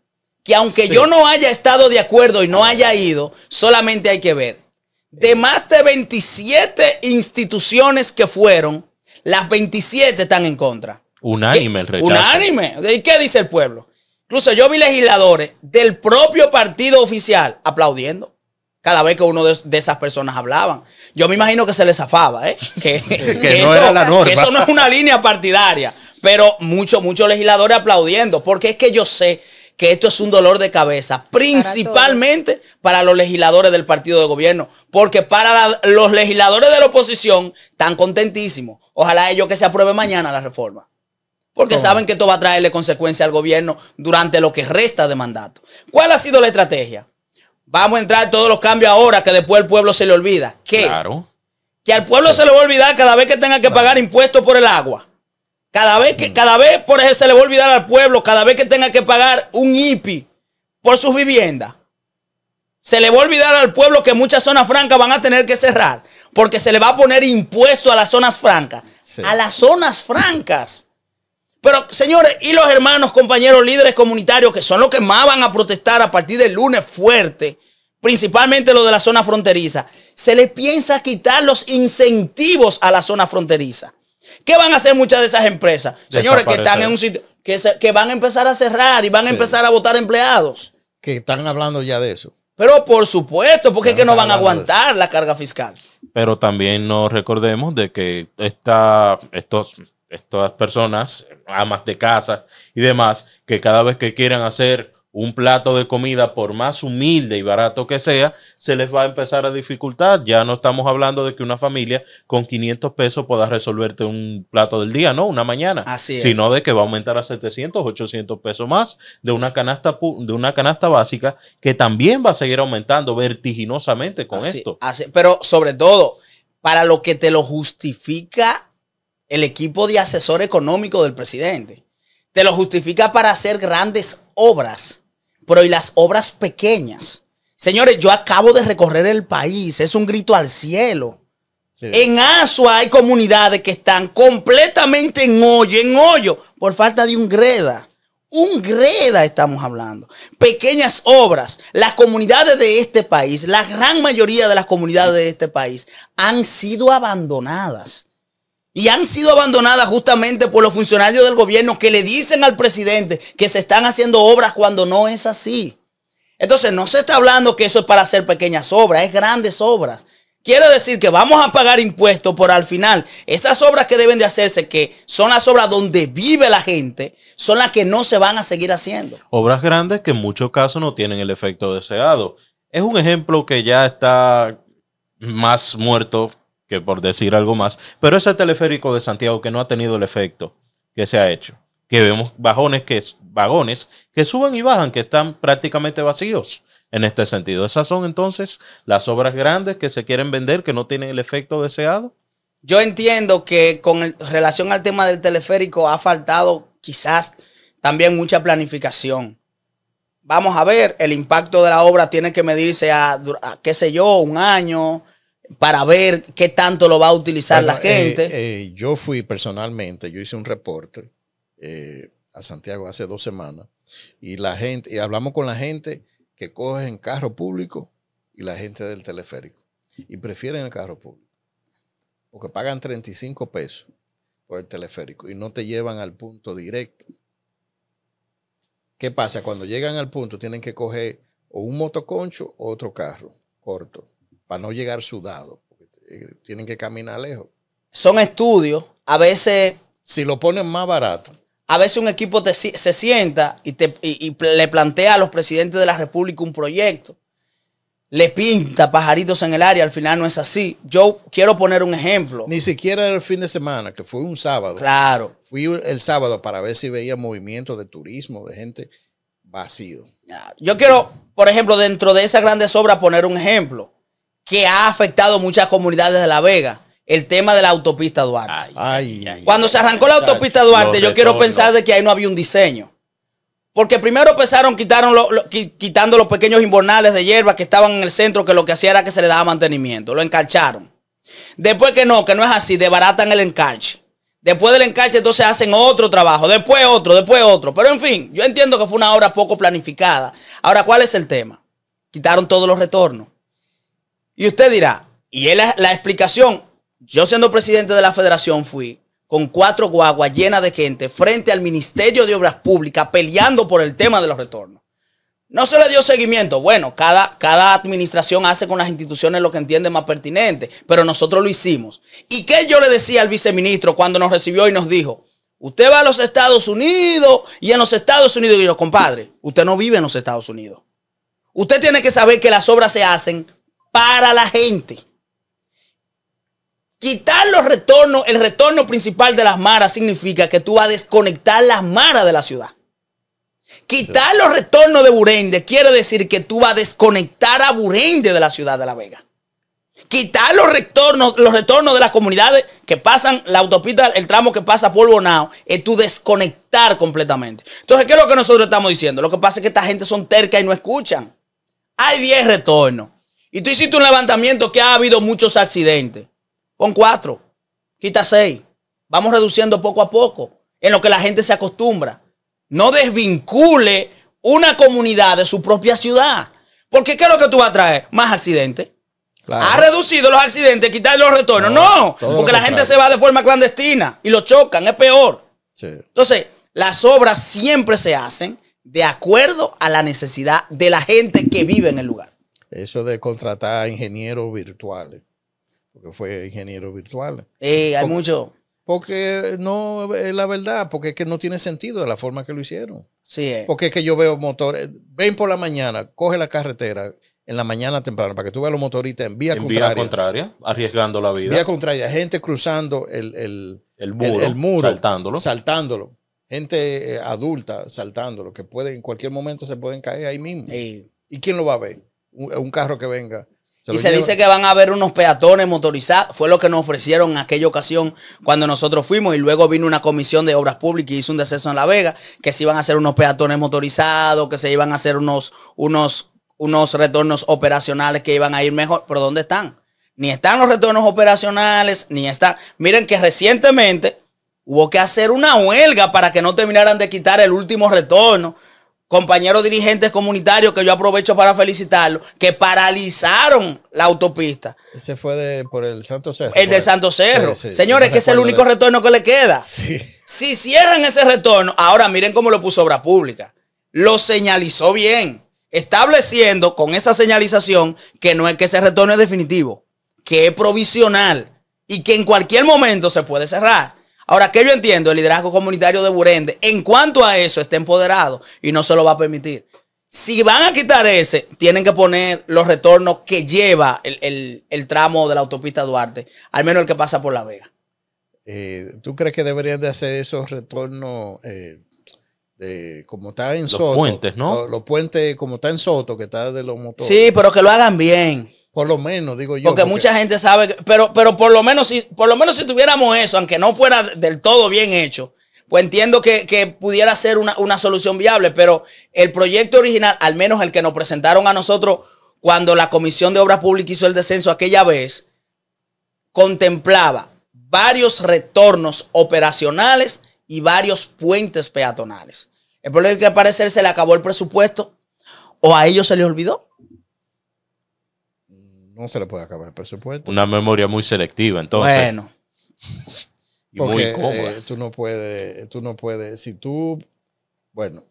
Que aunque yo no haya estado de acuerdo y no haya ido, solamente hay que ver. De más de 27 instituciones que fueron, las 27 están en contra. Unánime el rechazo. Unánime. ¿Y qué dice el pueblo? Incluso yo vi legisladores del propio partido oficial aplaudiendo cada vez que uno de, esas personas hablaban. Yo me imagino que se les zafaba, ¿eh? que, eso, no es una línea partidaria, pero muchos, muchos legisladores aplaudiendo, porque es que yo sé que esto es un dolor de cabeza, principalmente para, los legisladores del partido de gobierno, porque para los legisladores de la oposición están contentísimos. Ojalá ellos que se apruebe mañana la reforma. Porque saben que esto va a traerle consecuencias al gobierno durante lo que resta de mandato. ¿Cuál ha sido la estrategia? Vamos a entrar todos los cambios ahora que después el pueblo se le olvida. ¿Qué? Claro. Que al pueblo se le va a olvidar cada vez que tenga que pagar impuestos por el agua. Cada vez que, mm. cada vez por eso se le va a olvidar al pueblo, cada vez que tenga que pagar un IPI por sus viviendas. Se le va a olvidar al pueblo que muchas zonas francas van a tener que cerrar, porque se le va a poner impuesto a las zonas francas. A las zonas francas. Pero, señores, y los hermanos, compañeros, líderes comunitarios, que son los que más van a protestar a partir del lunes fuerte, principalmente los de la zona fronteriza, se les piensa quitar los incentivos a la zona fronteriza. ¿Qué van a hacer muchas de esas empresas? Señores, que están en un sitio, que, que van a empezar a cerrar y van a empezar a votar empleados. Que están hablando ya de eso. Pero por supuesto, porque es que no van a aguantar la carga fiscal. Pero también nos recordemos de que esta, estos estas personas, amas de casa y demás, que cada vez que quieran hacer un plato de comida, por más humilde y barato que sea, se les va a empezar a dificultar. Ya no estamos hablando de que una familia con 500 pesos pueda resolverte un plato del día, no, una mañana, Así sino de que va a aumentar a 700, 800 pesos más de una canasta, de una canasta básica que también va a seguir aumentando vertiginosamente con esto. pero sobre todo, para lo que te lo justifica el equipo de asesor económico del presidente. Te lo justifica para hacer grandes obras, pero y las obras pequeñas. Señores, yo acabo de recorrer el país, es un grito al cielo. En Asua hay comunidades que están completamente en hoyo, en hoyo, por falta de un greda. Un greda estamos hablando. Pequeñas obras. Las comunidades de este país, la gran mayoría de las comunidades de este país, han sido abandonadas. Y han sido abandonadas justamente por los funcionarios del gobierno que le dicen al presidente que se están haciendo obras cuando no es así. Entonces no se está hablando que eso es para hacer pequeñas obras, es grandes obras. Quiere decir que vamos a pagar impuestos por al final esas obras que deben de hacerse, que son las obras donde vive la gente, son las que no se van a seguir haciendo. Obras grandes que en muchos casos no tienen el efecto deseado. Es un ejemplo que ya está más muerto por decir algo más. Pero ese teleférico de Santiago que no ha tenido el efecto que se ha hecho. Que vemos vagones que, vagones que suben y bajan, que están prácticamente vacíos en este sentido. Esas son entonces las obras grandes que se quieren vender, que no tienen el efecto deseado. Yo entiendo que con relación al tema del teleférico ha faltado quizás también mucha planificación. Vamos a ver, el impacto de la obra tiene que medirse a qué sé yo, un año, para ver qué tanto lo va a utilizar la eh, gente. Eh, yo fui personalmente, yo hice un reporte eh, a Santiago hace dos semanas y la gente, y hablamos con la gente que coge en carro público y la gente del teleférico y prefieren el carro público porque pagan 35 pesos por el teleférico y no te llevan al punto directo. ¿Qué pasa? Cuando llegan al punto tienen que coger o un motoconcho o otro carro corto para no llegar sudado, eh, tienen que caminar lejos. Son estudios, a veces... Si lo ponen más barato. A veces un equipo se sienta y, te, le plantea a los presidentes de la República un proyecto le pinta pajaritos en el área, al final no es así. Yo quiero poner un ejemplo. Ni siquiera el fin de semana, que fue un sábado. Claro. Fui el sábado para ver si veía movimiento de turismo, de gente vacío. Yo quiero, por ejemplo, dentro de esa grandes obras poner un ejemplo que ha afectado muchas comunidades de La Vega. El tema de la autopista Duarte. Cuando se arrancó la autopista Duarte, yo quiero pensar de que ahí no había un diseño. Porque primero empezaron quitaron quitando los pequeños inbornales de hierba que estaban en el centro, que lo que hacía era que se le daba mantenimiento. Lo encarcharon. Después que no, que no es así, debaratan el encarche. Después del encarche, entonces hacen otro trabajo, después otro, después otro. Pero en fin, yo entiendo que fue una obra poco planificada. Ahora, ¿cuál es el tema? Quitaron todos los retornos. Y usted dirá, y es la, explicación. Yo siendo presidente de la federación fui con cuatro guaguas llenas de gente frente al Ministerio de Obras Públicas peleando por el tema de los retornos. No se le dio seguimiento. Bueno, cada, cada administración hace con las instituciones lo que entiende más pertinente, pero nosotros lo hicimos. ¿Y qué yo le decía al viceministro cuando nos recibió y nos dijo? Usted va a los Estados Unidos y en los Estados Unidos, y los compadre, usted no vive en los Estados Unidos. Usted tiene que saber que las obras se hacen para la gente. Quitar los retornos, el retorno principal de las maras significa que tú vas a desconectar las maras de la ciudad. Quitar los retornos de Burende quiere decir que tú vas a desconectar a Burende de la ciudad de La Vega. Quitar los retornos, los retornos de las comunidades que pasan la autopista, el tramo que pasa por Bonao, es tú desconectar completamente. Entonces, ¿qué es lo que nosotros estamos diciendo? Lo que pasa es que esta gente son tercas y no escuchan. Hay 10 retornos. Y tú hiciste un levantamiento que ha habido muchos accidentes. Pon cuatro, quita seis. Vamos reduciendo poco a poco en lo que la gente se acostumbra. No desvincule una comunidad de su propia ciudad. Porque ¿qué es lo que tú vas a traer? Más accidentes. Ha reducido los accidentes, quitar los retornos. No, porque la gente se va de forma clandestina y lo chocan, es peor. Entonces, las obras siempre se hacen de acuerdo a la necesidad de la gente que vive en el lugar eso de contratar ingenieros virtuales, porque fue ingeniero virtual. Eh, hay mucho. Porque no es eh, la verdad, porque es que no tiene sentido de la forma que lo hicieron. Sí. Eh. Porque es que yo veo motores, ven por la mañana, coge la carretera en la mañana temprano para que tú veas los motoristas en vía en contraria. Vía contraria, arriesgando la vida. Vía contraria, gente cruzando el, el, muro, saltándolo. saltándolo. Gente eh, adulta saltándolo, que puede, en cualquier momento se pueden caer ahí mismo. ¿Y quién lo va a ver? un, carro que venga. y se dice que van a haber unos peatones motorizados. Fue lo que nos ofrecieron en aquella ocasión cuando nosotros fuimos. Y luego vino una comisión de obras públicas y hizo un deceso en La Vega, que se iban a hacer unos peatones motorizados, que se iban a hacer unos, unos, unos retornos operacionales que iban a ir mejor. Pero ¿dónde están? Ni están los retornos operacionales, ni están. Miren que recientemente hubo que hacer una huelga para que no terminaran de quitar el último retorno compañeros dirigentes comunitarios que yo aprovecho para felicitarlos, que paralizaron la autopista. Ese fue de, por el Santo Cerro. El de Santo Cerro. Señores, que es el único retorno que le queda. Si cierran ese retorno, ahora miren cómo lo puso Obra Pública. Lo señalizó bien, estableciendo con esa señalización que no es que ese retorno es definitivo, que es provisional y que en cualquier momento se puede cerrar. Ahora, que yo entiendo, el liderazgo comunitario de Burende, en cuanto a eso, está empoderado y no se lo va a permitir. Si van a quitar ese, tienen que poner los retornos que lleva el, tramo de la autopista Duarte, al menos el que pasa por La Vega. Eh, ¿Tú crees que deberían de hacer esos retornos eh, de, como está en Soto? Los puentes, ¿no? Los, los, puentes, como está en Soto, que está de los motores. Sí, pero que lo hagan bien. Por lo menos, digo yo. Porque, mucha gente sabe, pero, pero por lo menos si, por lo menos si tuviéramos eso, aunque no fuera del todo bien hecho, pues entiendo que, que pudiera ser una, una, solución viable. Pero el proyecto original, al menos el que nos presentaron a nosotros cuando la Comisión de Obras Públicas hizo el descenso aquella vez, contemplaba varios retornos operacionales y varios puentes peatonales. El problema es que al parecer se le acabó el presupuesto o a ellos se les olvidó no se le puede acabar el presupuesto. Una memoria muy selectiva, entonces. Bueno. Y Porque, eh, tú no puedes, tú no puedes, si tú, bueno,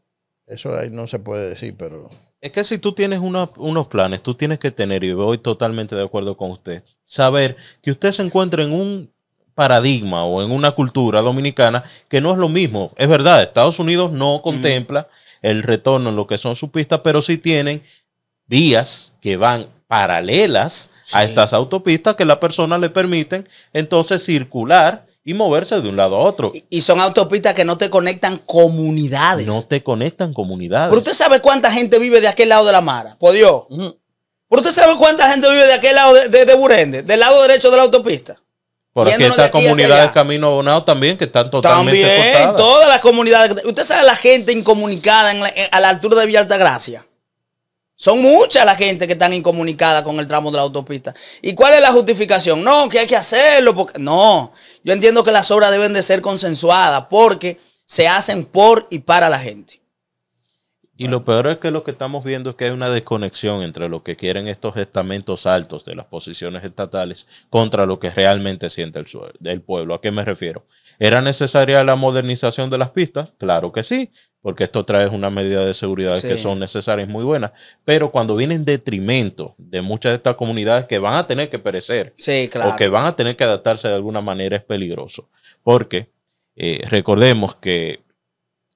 eso ahí no se puede decir, pero... Es que si tú tienes unos planes, tú tienes que tener, y voy totalmente de acuerdo con usted, saber que usted se encuentra en un paradigma o en una cultura dominicana que no es lo mismo. Es verdad, Estados Unidos no contempla el retorno en lo que son sus pistas, pero sí tienen vías que van paralelas a estas autopistas que la persona le permiten entonces circular y moverse de un lado a otro. Y, son autopistas que no te conectan comunidades. No te conectan comunidades. Pero usted sabe cuánta gente vive de aquel lado de la Mara, por Dios. Pero usted sabe cuánta gente vive de aquel lado de, Burende, del lado derecho de la autopista. Porque aquí comunidad comunidades Camino Abonado también, que están totalmente También, todas las comunidades. Usted sabe la gente incomunicada a la altura de Villa Altagracia. Son muchas la gente que están incomunicadas con el tramo de la autopista. ¿Y cuál es la justificación? No, que hay que hacerlo. Porque... No, yo entiendo que las obras deben de ser consensuadas porque se hacen por y para la gente. Y lo peor es que lo que estamos viendo es que hay una desconexión entre lo que quieren estos estamentos altos de las posiciones estatales contra lo que realmente siente el, el pueblo. ¿A qué me refiero? ¿Era necesaria la modernización de las pistas? Claro que sí, porque esto trae una medida de seguridad que son necesarias muy buenas, pero cuando viene en detrimento de muchas de estas comunidades que van a tener que perecer o que van a tener que adaptarse de alguna manera es peligroso, porque eh, recordemos que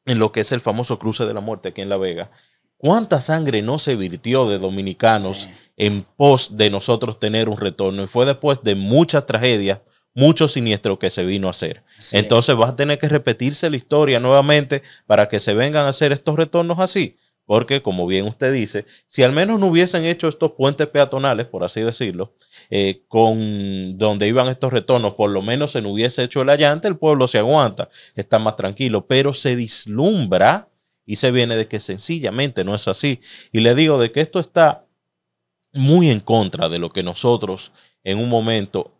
en lo que es el famoso cruce de la muerte aquí en La Vega, ¿Cuánta sangre no se virtió de dominicanos en pos de nosotros tener un retorno? Y fue después de muchas tragedias mucho siniestro que se vino a hacer. Entonces vas a tener que repetirse la historia nuevamente para que se vengan a hacer estos retornos así. Porque, como bien usted dice, si al menos no hubiesen hecho estos puentes peatonales, por así decirlo, eh, con donde iban estos retornos, por lo menos se no hubiese hecho el allante, el pueblo se aguanta, está más tranquilo, pero se dislumbra y se viene de que sencillamente no es así. Y le digo de que esto está muy en contra de lo que nosotros en un momento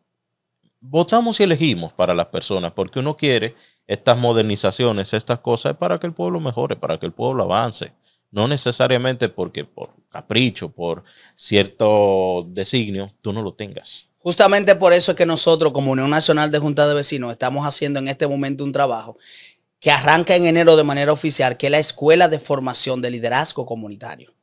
votamos y elegimos para las personas, porque uno quiere estas modernizaciones, estas cosas, para que el pueblo mejore, para que el pueblo avance. No necesariamente porque por capricho, por cierto designio, tú no lo tengas. Justamente por eso es que nosotros, como Unión Nacional de Junta de Vecinos, estamos haciendo en este momento un trabajo que arranca en enero de manera oficial, que es la Escuela de Formación de Liderazgo Comunitario.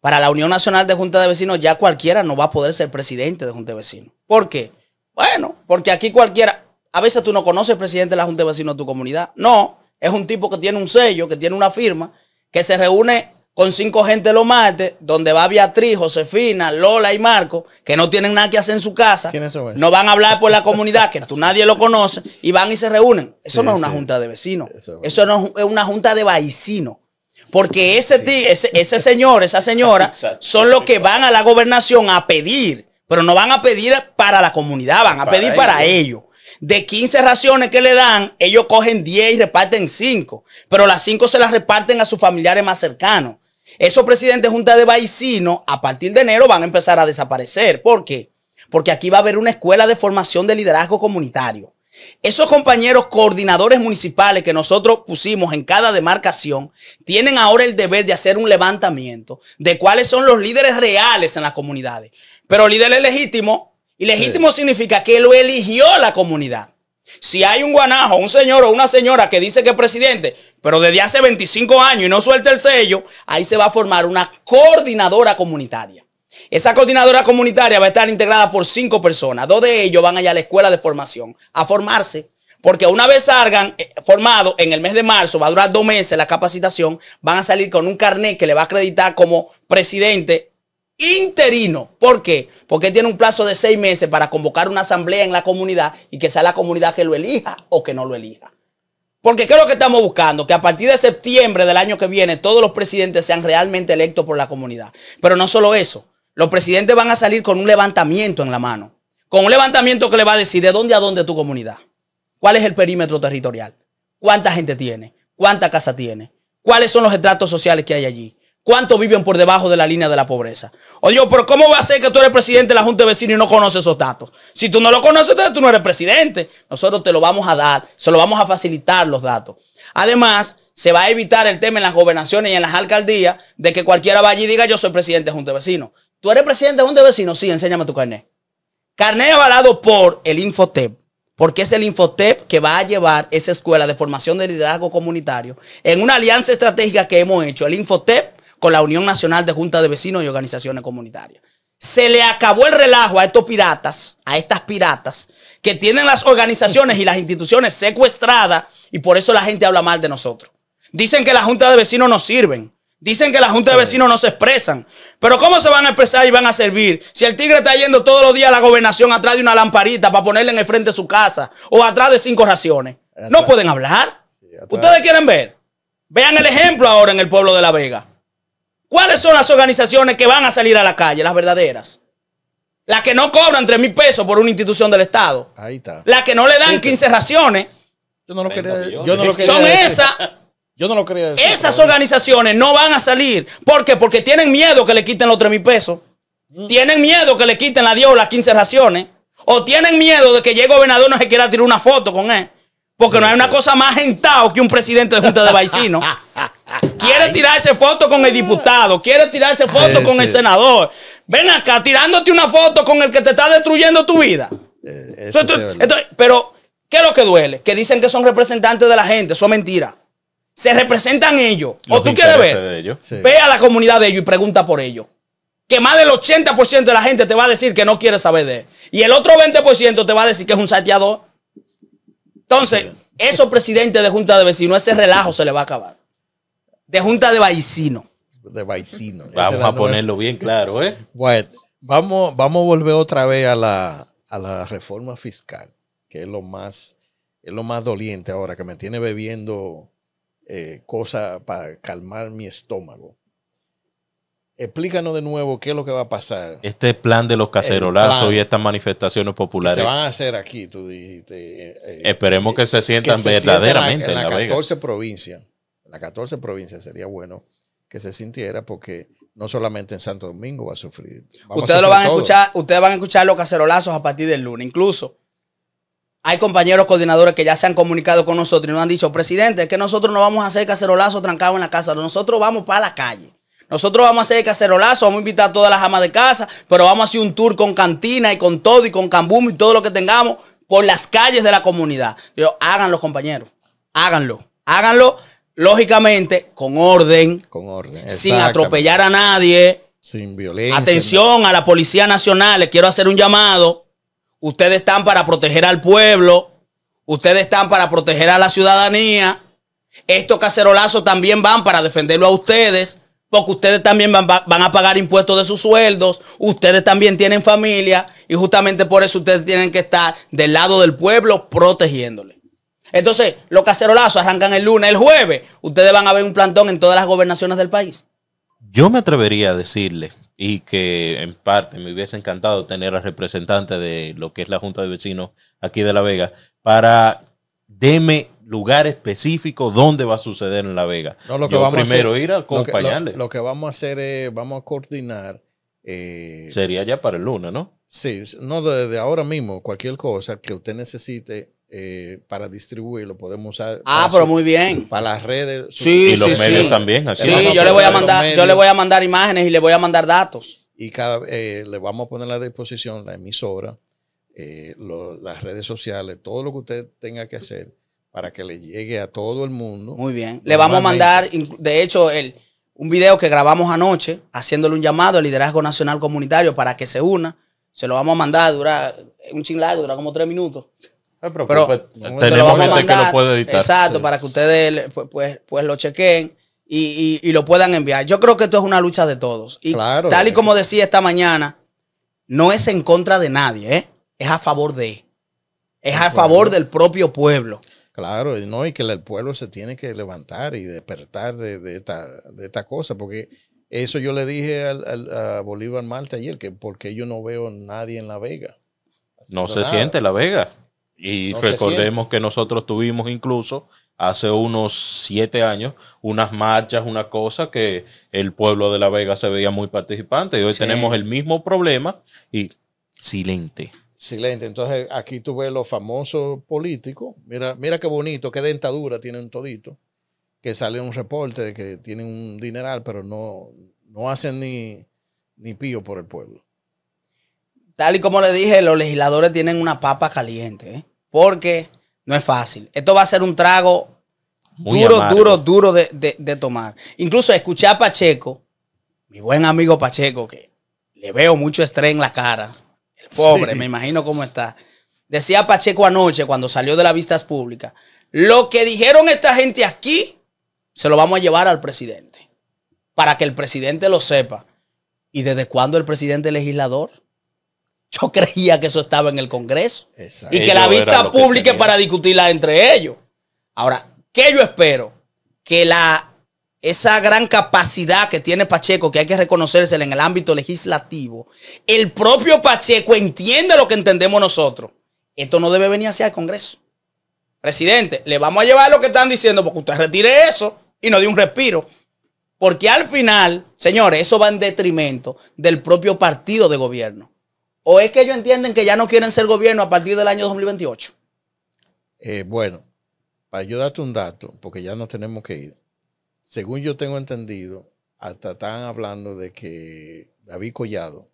Para la Unión Nacional de Junta de Vecinos ya cualquiera no va a poder ser presidente de Junta de Vecinos. ¿Por qué? Bueno, porque aquí cualquiera, a veces tú no conoces presidente de la Junta de Vecinos de tu comunidad. No, es un tipo que tiene un sello, que tiene una firma, que se reúne con cinco gente los martes, donde va Beatriz, Josefina, Lola y Marco, que no tienen nada que hacer en su casa. No van a hablar por la comunidad, que tú nadie lo conoce, y van y se reúnen. Eso no es una junta de vecinos. Eso, no es una junta de vecinos. Porque ese, ese, ese, señor, esa señora, son los que van a la gobernación a pedir pero no van a pedir para la comunidad, van a pedir para ellos. De 15 raciones que le dan, ellos cogen 10 y reparten 5. Pero las 5 se las reparten a sus familiares más cercanos. Esos presidentes junta de vecino, a partir de enero, van a empezar a desaparecer. ¿Por qué? Porque aquí va a haber una escuela de formación de liderazgo comunitario. Esos compañeros coordinadores municipales que nosotros pusimos en cada demarcación tienen ahora el deber de hacer un levantamiento de cuáles son los líderes reales en las comunidades. Pero líderes legítimos, y legítimo significa que lo eligió la comunidad. Si hay un guanajo, un señor o una señora que dice que es presidente, pero desde hace 25 años y no suelta el sello, ahí se va a formar una coordinadora comunitaria. Esa coordinadora comunitaria va a estar integrada por cinco personas. Dos de ellos van allá a la escuela de formación a formarse. Porque una vez salgan eh, formados en el mes de marzo, va a durar dos meses la capacitación, van a salir con un carnet que le va a acreditar como presidente interino. ¿Por qué? Porque tiene un plazo de seis meses para convocar una asamblea en la comunidad y que sea la comunidad que lo elija o que no lo elija. Porque ¿qué es lo que estamos buscando? Que a partir de septiembre del año que viene todos los presidentes sean realmente electos por la comunidad. Pero no solo eso, los presidentes van a salir con un levantamiento en la mano. Con un levantamiento que le va a decir de dónde a dónde tu comunidad. ¿Cuál es el perímetro territorial? ¿Cuánta gente tiene? ¿Cuánta casa tiene? ¿Cuáles son los estratos sociales que hay allí? ¿Cuántos viven por debajo de la línea de la pobreza? Oye, pero ¿cómo va a ser que tú eres presidente de la Junta de Vecinos y no conoces esos datos? Si tú no lo conoces, tú no eres presidente. Nosotros te lo vamos a dar, se lo vamos a facilitar los datos. Además, se va a evitar el tema en las gobernaciones y en las alcaldías de que cualquiera vaya y diga yo soy presidente de la Junta de Vecinos. Tú eres presidente de un de vecinos. Sí, enséñame tu carnet. Carnet avalado por el Infotep. Porque es el Infotep que va a llevar esa escuela de formación de liderazgo comunitario en una alianza estratégica que hemos hecho, el Infotep, con la Unión Nacional de Juntas de Vecinos y Organizaciones Comunitarias. Se le acabó el relajo a estos piratas, a estas piratas, que tienen las organizaciones y las instituciones secuestradas y por eso la gente habla mal de nosotros. Dicen que las Junta de Vecinos no sirven. Dicen que la Junta de Vecinos no se expresan. Pero ¿cómo se van a expresar y van a servir? Si el tigre está yendo todos los días a la gobernación atrás de una lamparita para ponerle en el frente de su casa o atrás de cinco raciones. No pueden hablar. ¿Ustedes quieren ver? Vean el ejemplo ahora en el pueblo de La Vega. ¿Cuáles son las organizaciones que van a salir a la calle, las verdaderas? Las que no cobran 3 mil pesos por una institución del Estado. Ahí está. Las que no le dan 15 raciones. Yo no lo quería. Yo no lo quería. Son esas Yo no lo quería Esas organizaciones no van a salir. ¿Por qué? Porque tienen miedo que le quiten los 3 mil pesos. Mm. Tienen miedo que le quiten la Dios las 15 raciones. O tienen miedo de que llegue gobernador no se quiera tirar una foto con él. Porque no hay una cosa más gentao que un presidente de Junta de vecinos quiere tirar tirarse foto con el diputado, quiere tirarse foto con el senador. Ven acá, tirándote una foto con el que te está destruyendo tu vida. Eh, pero, ¿qué es lo que duele? Que dicen que son representantes de la gente. Eso es mentira se representan ellos. o tú quieres ver, ve a la comunidad de ellos y pregunta por ellos. Que más del 80% de la gente te va a decir que no quiere saber de él. Y el otro 20% te va a decir que es un saqueador. Entonces, esos presidentes de junta de vecinos, ese relajo se le va a acabar. De junta de vecinos. De vecinos. Vamos a ponerlo bien claro, ¿eh? vamos, vamos a volver otra vez a la, a la reforma fiscal, que es lo más, es lo más doliente ahora, que me tiene bebiendo eh, cosa para calmar mi estómago. Explícanos de nuevo qué es lo que va a pasar. Este plan de los cacerolazos y estas manifestaciones populares. se van a hacer aquí, tú dijiste. Eh, eh, Esperemos que se sientan verdaderamente en, la, en la 14 provincias. la 14 provincias sería bueno que se sintiera porque no solamente en Santo Domingo va a sufrir. ustedes lo van a escuchar, ustedes van a escuchar los cacerolazos a partir del lunes. Incluso hay compañeros coordinadores que ya se han comunicado con nosotros y nos han dicho, presidente, es que nosotros no vamos a hacer cacerolazo trancado en la casa, nosotros vamos para la calle. Nosotros vamos a hacer cacerolazo, vamos a invitar a todas las amas de casa, pero vamos a hacer un tour con cantina y con todo y con cambum y todo lo que tengamos por las calles de la comunidad. Yo, háganlo, compañeros, háganlo, háganlo, lógicamente, con orden, con orden. sin atropellar a nadie. Sin violencia. Atención a la Policía Nacional, les quiero hacer un llamado Ustedes están para proteger al pueblo. Ustedes están para proteger a la ciudadanía. Estos cacerolazos también van para defenderlo a ustedes. Porque ustedes también van, a pagar impuestos de sus sueldos, ustedes también tienen familia y justamente por eso ustedes tienen que estar del lado del pueblo protegiéndole. Entonces, los cacerolazos arrancan el lunes, el jueves, ustedes van a ver un plantón en todas las gobernaciones del país. Yo me atrevería a decirle y que en parte me hubiese encantado tener al representante de lo que es la Junta de Vecinos aquí de La Vega para deme lugar específico dónde va a suceder en La Vega. lo que primero ir a acompañarle. Lo que, vamos a hacer es, vamos a coordinar. Eh, Sería ya para el lunes, ¿no? Sí, no desde ahora mismo, cualquier cosa que usted necesite eh, para distribuirlo. Podemos usar. Ah, pero muy bien. Para las redes. y los medios también. Sí, yo le voy a mandar, yo le voy a mandar imágenes y le voy a mandar datos. Y cada, eh, le vamos a poner a la disposición la emisora, eh, las redes sociales, todo lo que usted tenga que hacer para que le llegue a todo el mundo. Muy bien. Le vamos a mandar, de hecho, un video que grabamos anoche, haciéndole un llamado al liderazgo nacional comunitario para que se una. Se lo vamos a mandar, dura un chinglado dura como tres minutos. Ah, pero, pues, pues, tenemos gente que lo puede editar. Exacto, para que ustedes pues, pues, pues, lo chequen y, lo puedan enviar. Yo creo que esto es una lucha de todos. Y tal y como decía esta mañana, no es en contra de nadie, ¿eh? es a favor de. Es a favor del propio pueblo. Claro, no, y que el pueblo se tiene que levantar y despertar de, de, esta, cosa, porque eso yo le dije al, a Bolívar Malta ayer, que porque yo no veo nadie en La Vega. No se siente La Vega. Y recordemos que nosotros tuvimos incluso hace unos siete años unas marchas, una cosa que el pueblo de La Vega se veía muy participante y hoy tenemos el mismo problema y silente. Silente. Entonces aquí tú ves los famosos políticos. Mira, mira qué bonito, qué dentadura tienen todito. Que sale un reporte de que tienen un dineral, pero no, no hacen ni, ni pío por el pueblo. Tal y como le dije, los legisladores tienen una papa caliente, ¿eh? porque no es fácil. Esto va a ser un trago duro, duro, duro de, tomar. Incluso escuché a Pacheco, mi buen amigo Pacheco, que le veo mucho estrés en la cara. El pobre, me imagino cómo está. Decía Pacheco anoche cuando salió de las vistas públicas, lo que dijeron esta gente aquí, se lo vamos a llevar al presidente, para que el presidente lo sepa. ¿Y desde cuándo el presidente legislador? Yo creía que eso estaba en el Congreso. Y que la vista pública para discutirla entre ellos. Ahora, ¿qué yo espero? Que la, esa gran capacidad que tiene Pacheco, que hay que reconocérsela en el ámbito legislativo, el propio Pacheco entiende lo que entendemos nosotros. Esto no debe venir hacia el Congreso. Presidente, le vamos a llevar lo que están diciendo porque usted retire eso y no dé un respiro. Porque al final, señores, eso va en detrimento del propio partido de gobierno. ¿O es que ellos entienden que ya no quieren ser gobierno a partir del año 2028? Eh, bueno, para yo darte un dato, porque ya no tenemos que ir. Según yo tengo entendido, hasta están hablando de que David Collado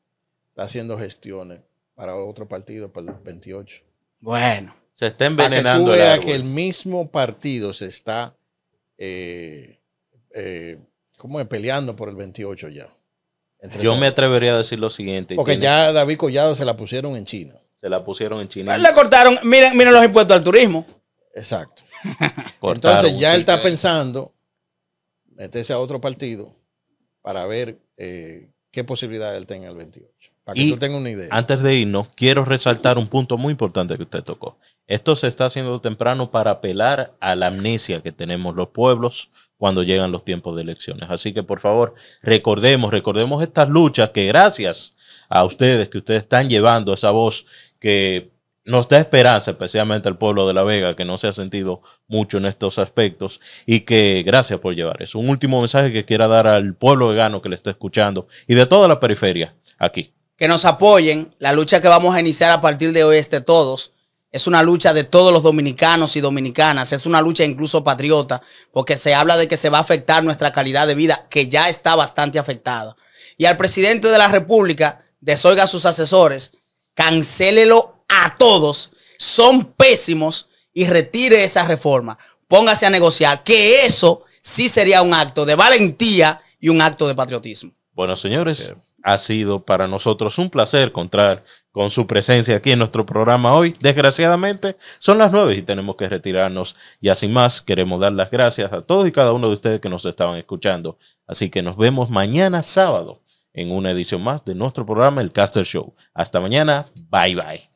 está haciendo gestiones para otro partido, para el 28. Bueno. Se está envenenando. Para que, el que el mismo partido se está eh, eh, ¿cómo es? peleando por el 28 ya. Yo me atrevería a decir lo siguiente. Porque ya David Collado se la pusieron en China. Se la pusieron en China. Ah, la cortaron. Miren, los impuestos al turismo. Exacto. Entonces ya él está pensando meterse a otro partido para ver eh, qué posibilidad él tenga el 28 y una idea. Antes de irnos, quiero resaltar un punto muy importante que usted tocó. Esto se está haciendo temprano para apelar a la amnesia que tenemos los pueblos cuando llegan los tiempos de elecciones. Así que por favor, recordemos, recordemos estas luchas que gracias a ustedes, que ustedes están llevando esa voz que nos da esperanza, especialmente al pueblo de La Vega, que no se ha sentido mucho en estos aspectos y que gracias por llevar eso. Un último mensaje que quiera dar al pueblo vegano que le está escuchando y de toda la periferia aquí que nos apoyen. La lucha que vamos a iniciar a partir de hoy es todos. Es una lucha de todos los dominicanos y dominicanas. Es una lucha incluso patriota, porque se habla de que se va a afectar nuestra calidad de vida, que ya está bastante afectada. Y al presidente de la República, desoiga a sus asesores, cancélelo a todos. Son pésimos y retire esa reforma. Póngase a negociar, que eso sí sería un acto de valentía y un acto de patriotismo. Bueno, señores ha sido para nosotros un placer contar con su presencia aquí en nuestro programa hoy. Desgraciadamente son las nueve y tenemos que retirarnos. Y así más, queremos dar las gracias a todos y cada uno de ustedes que nos estaban escuchando. Así que nos vemos mañana sábado en una edición más de nuestro programa, el Caster Show. Hasta mañana. Bye bye.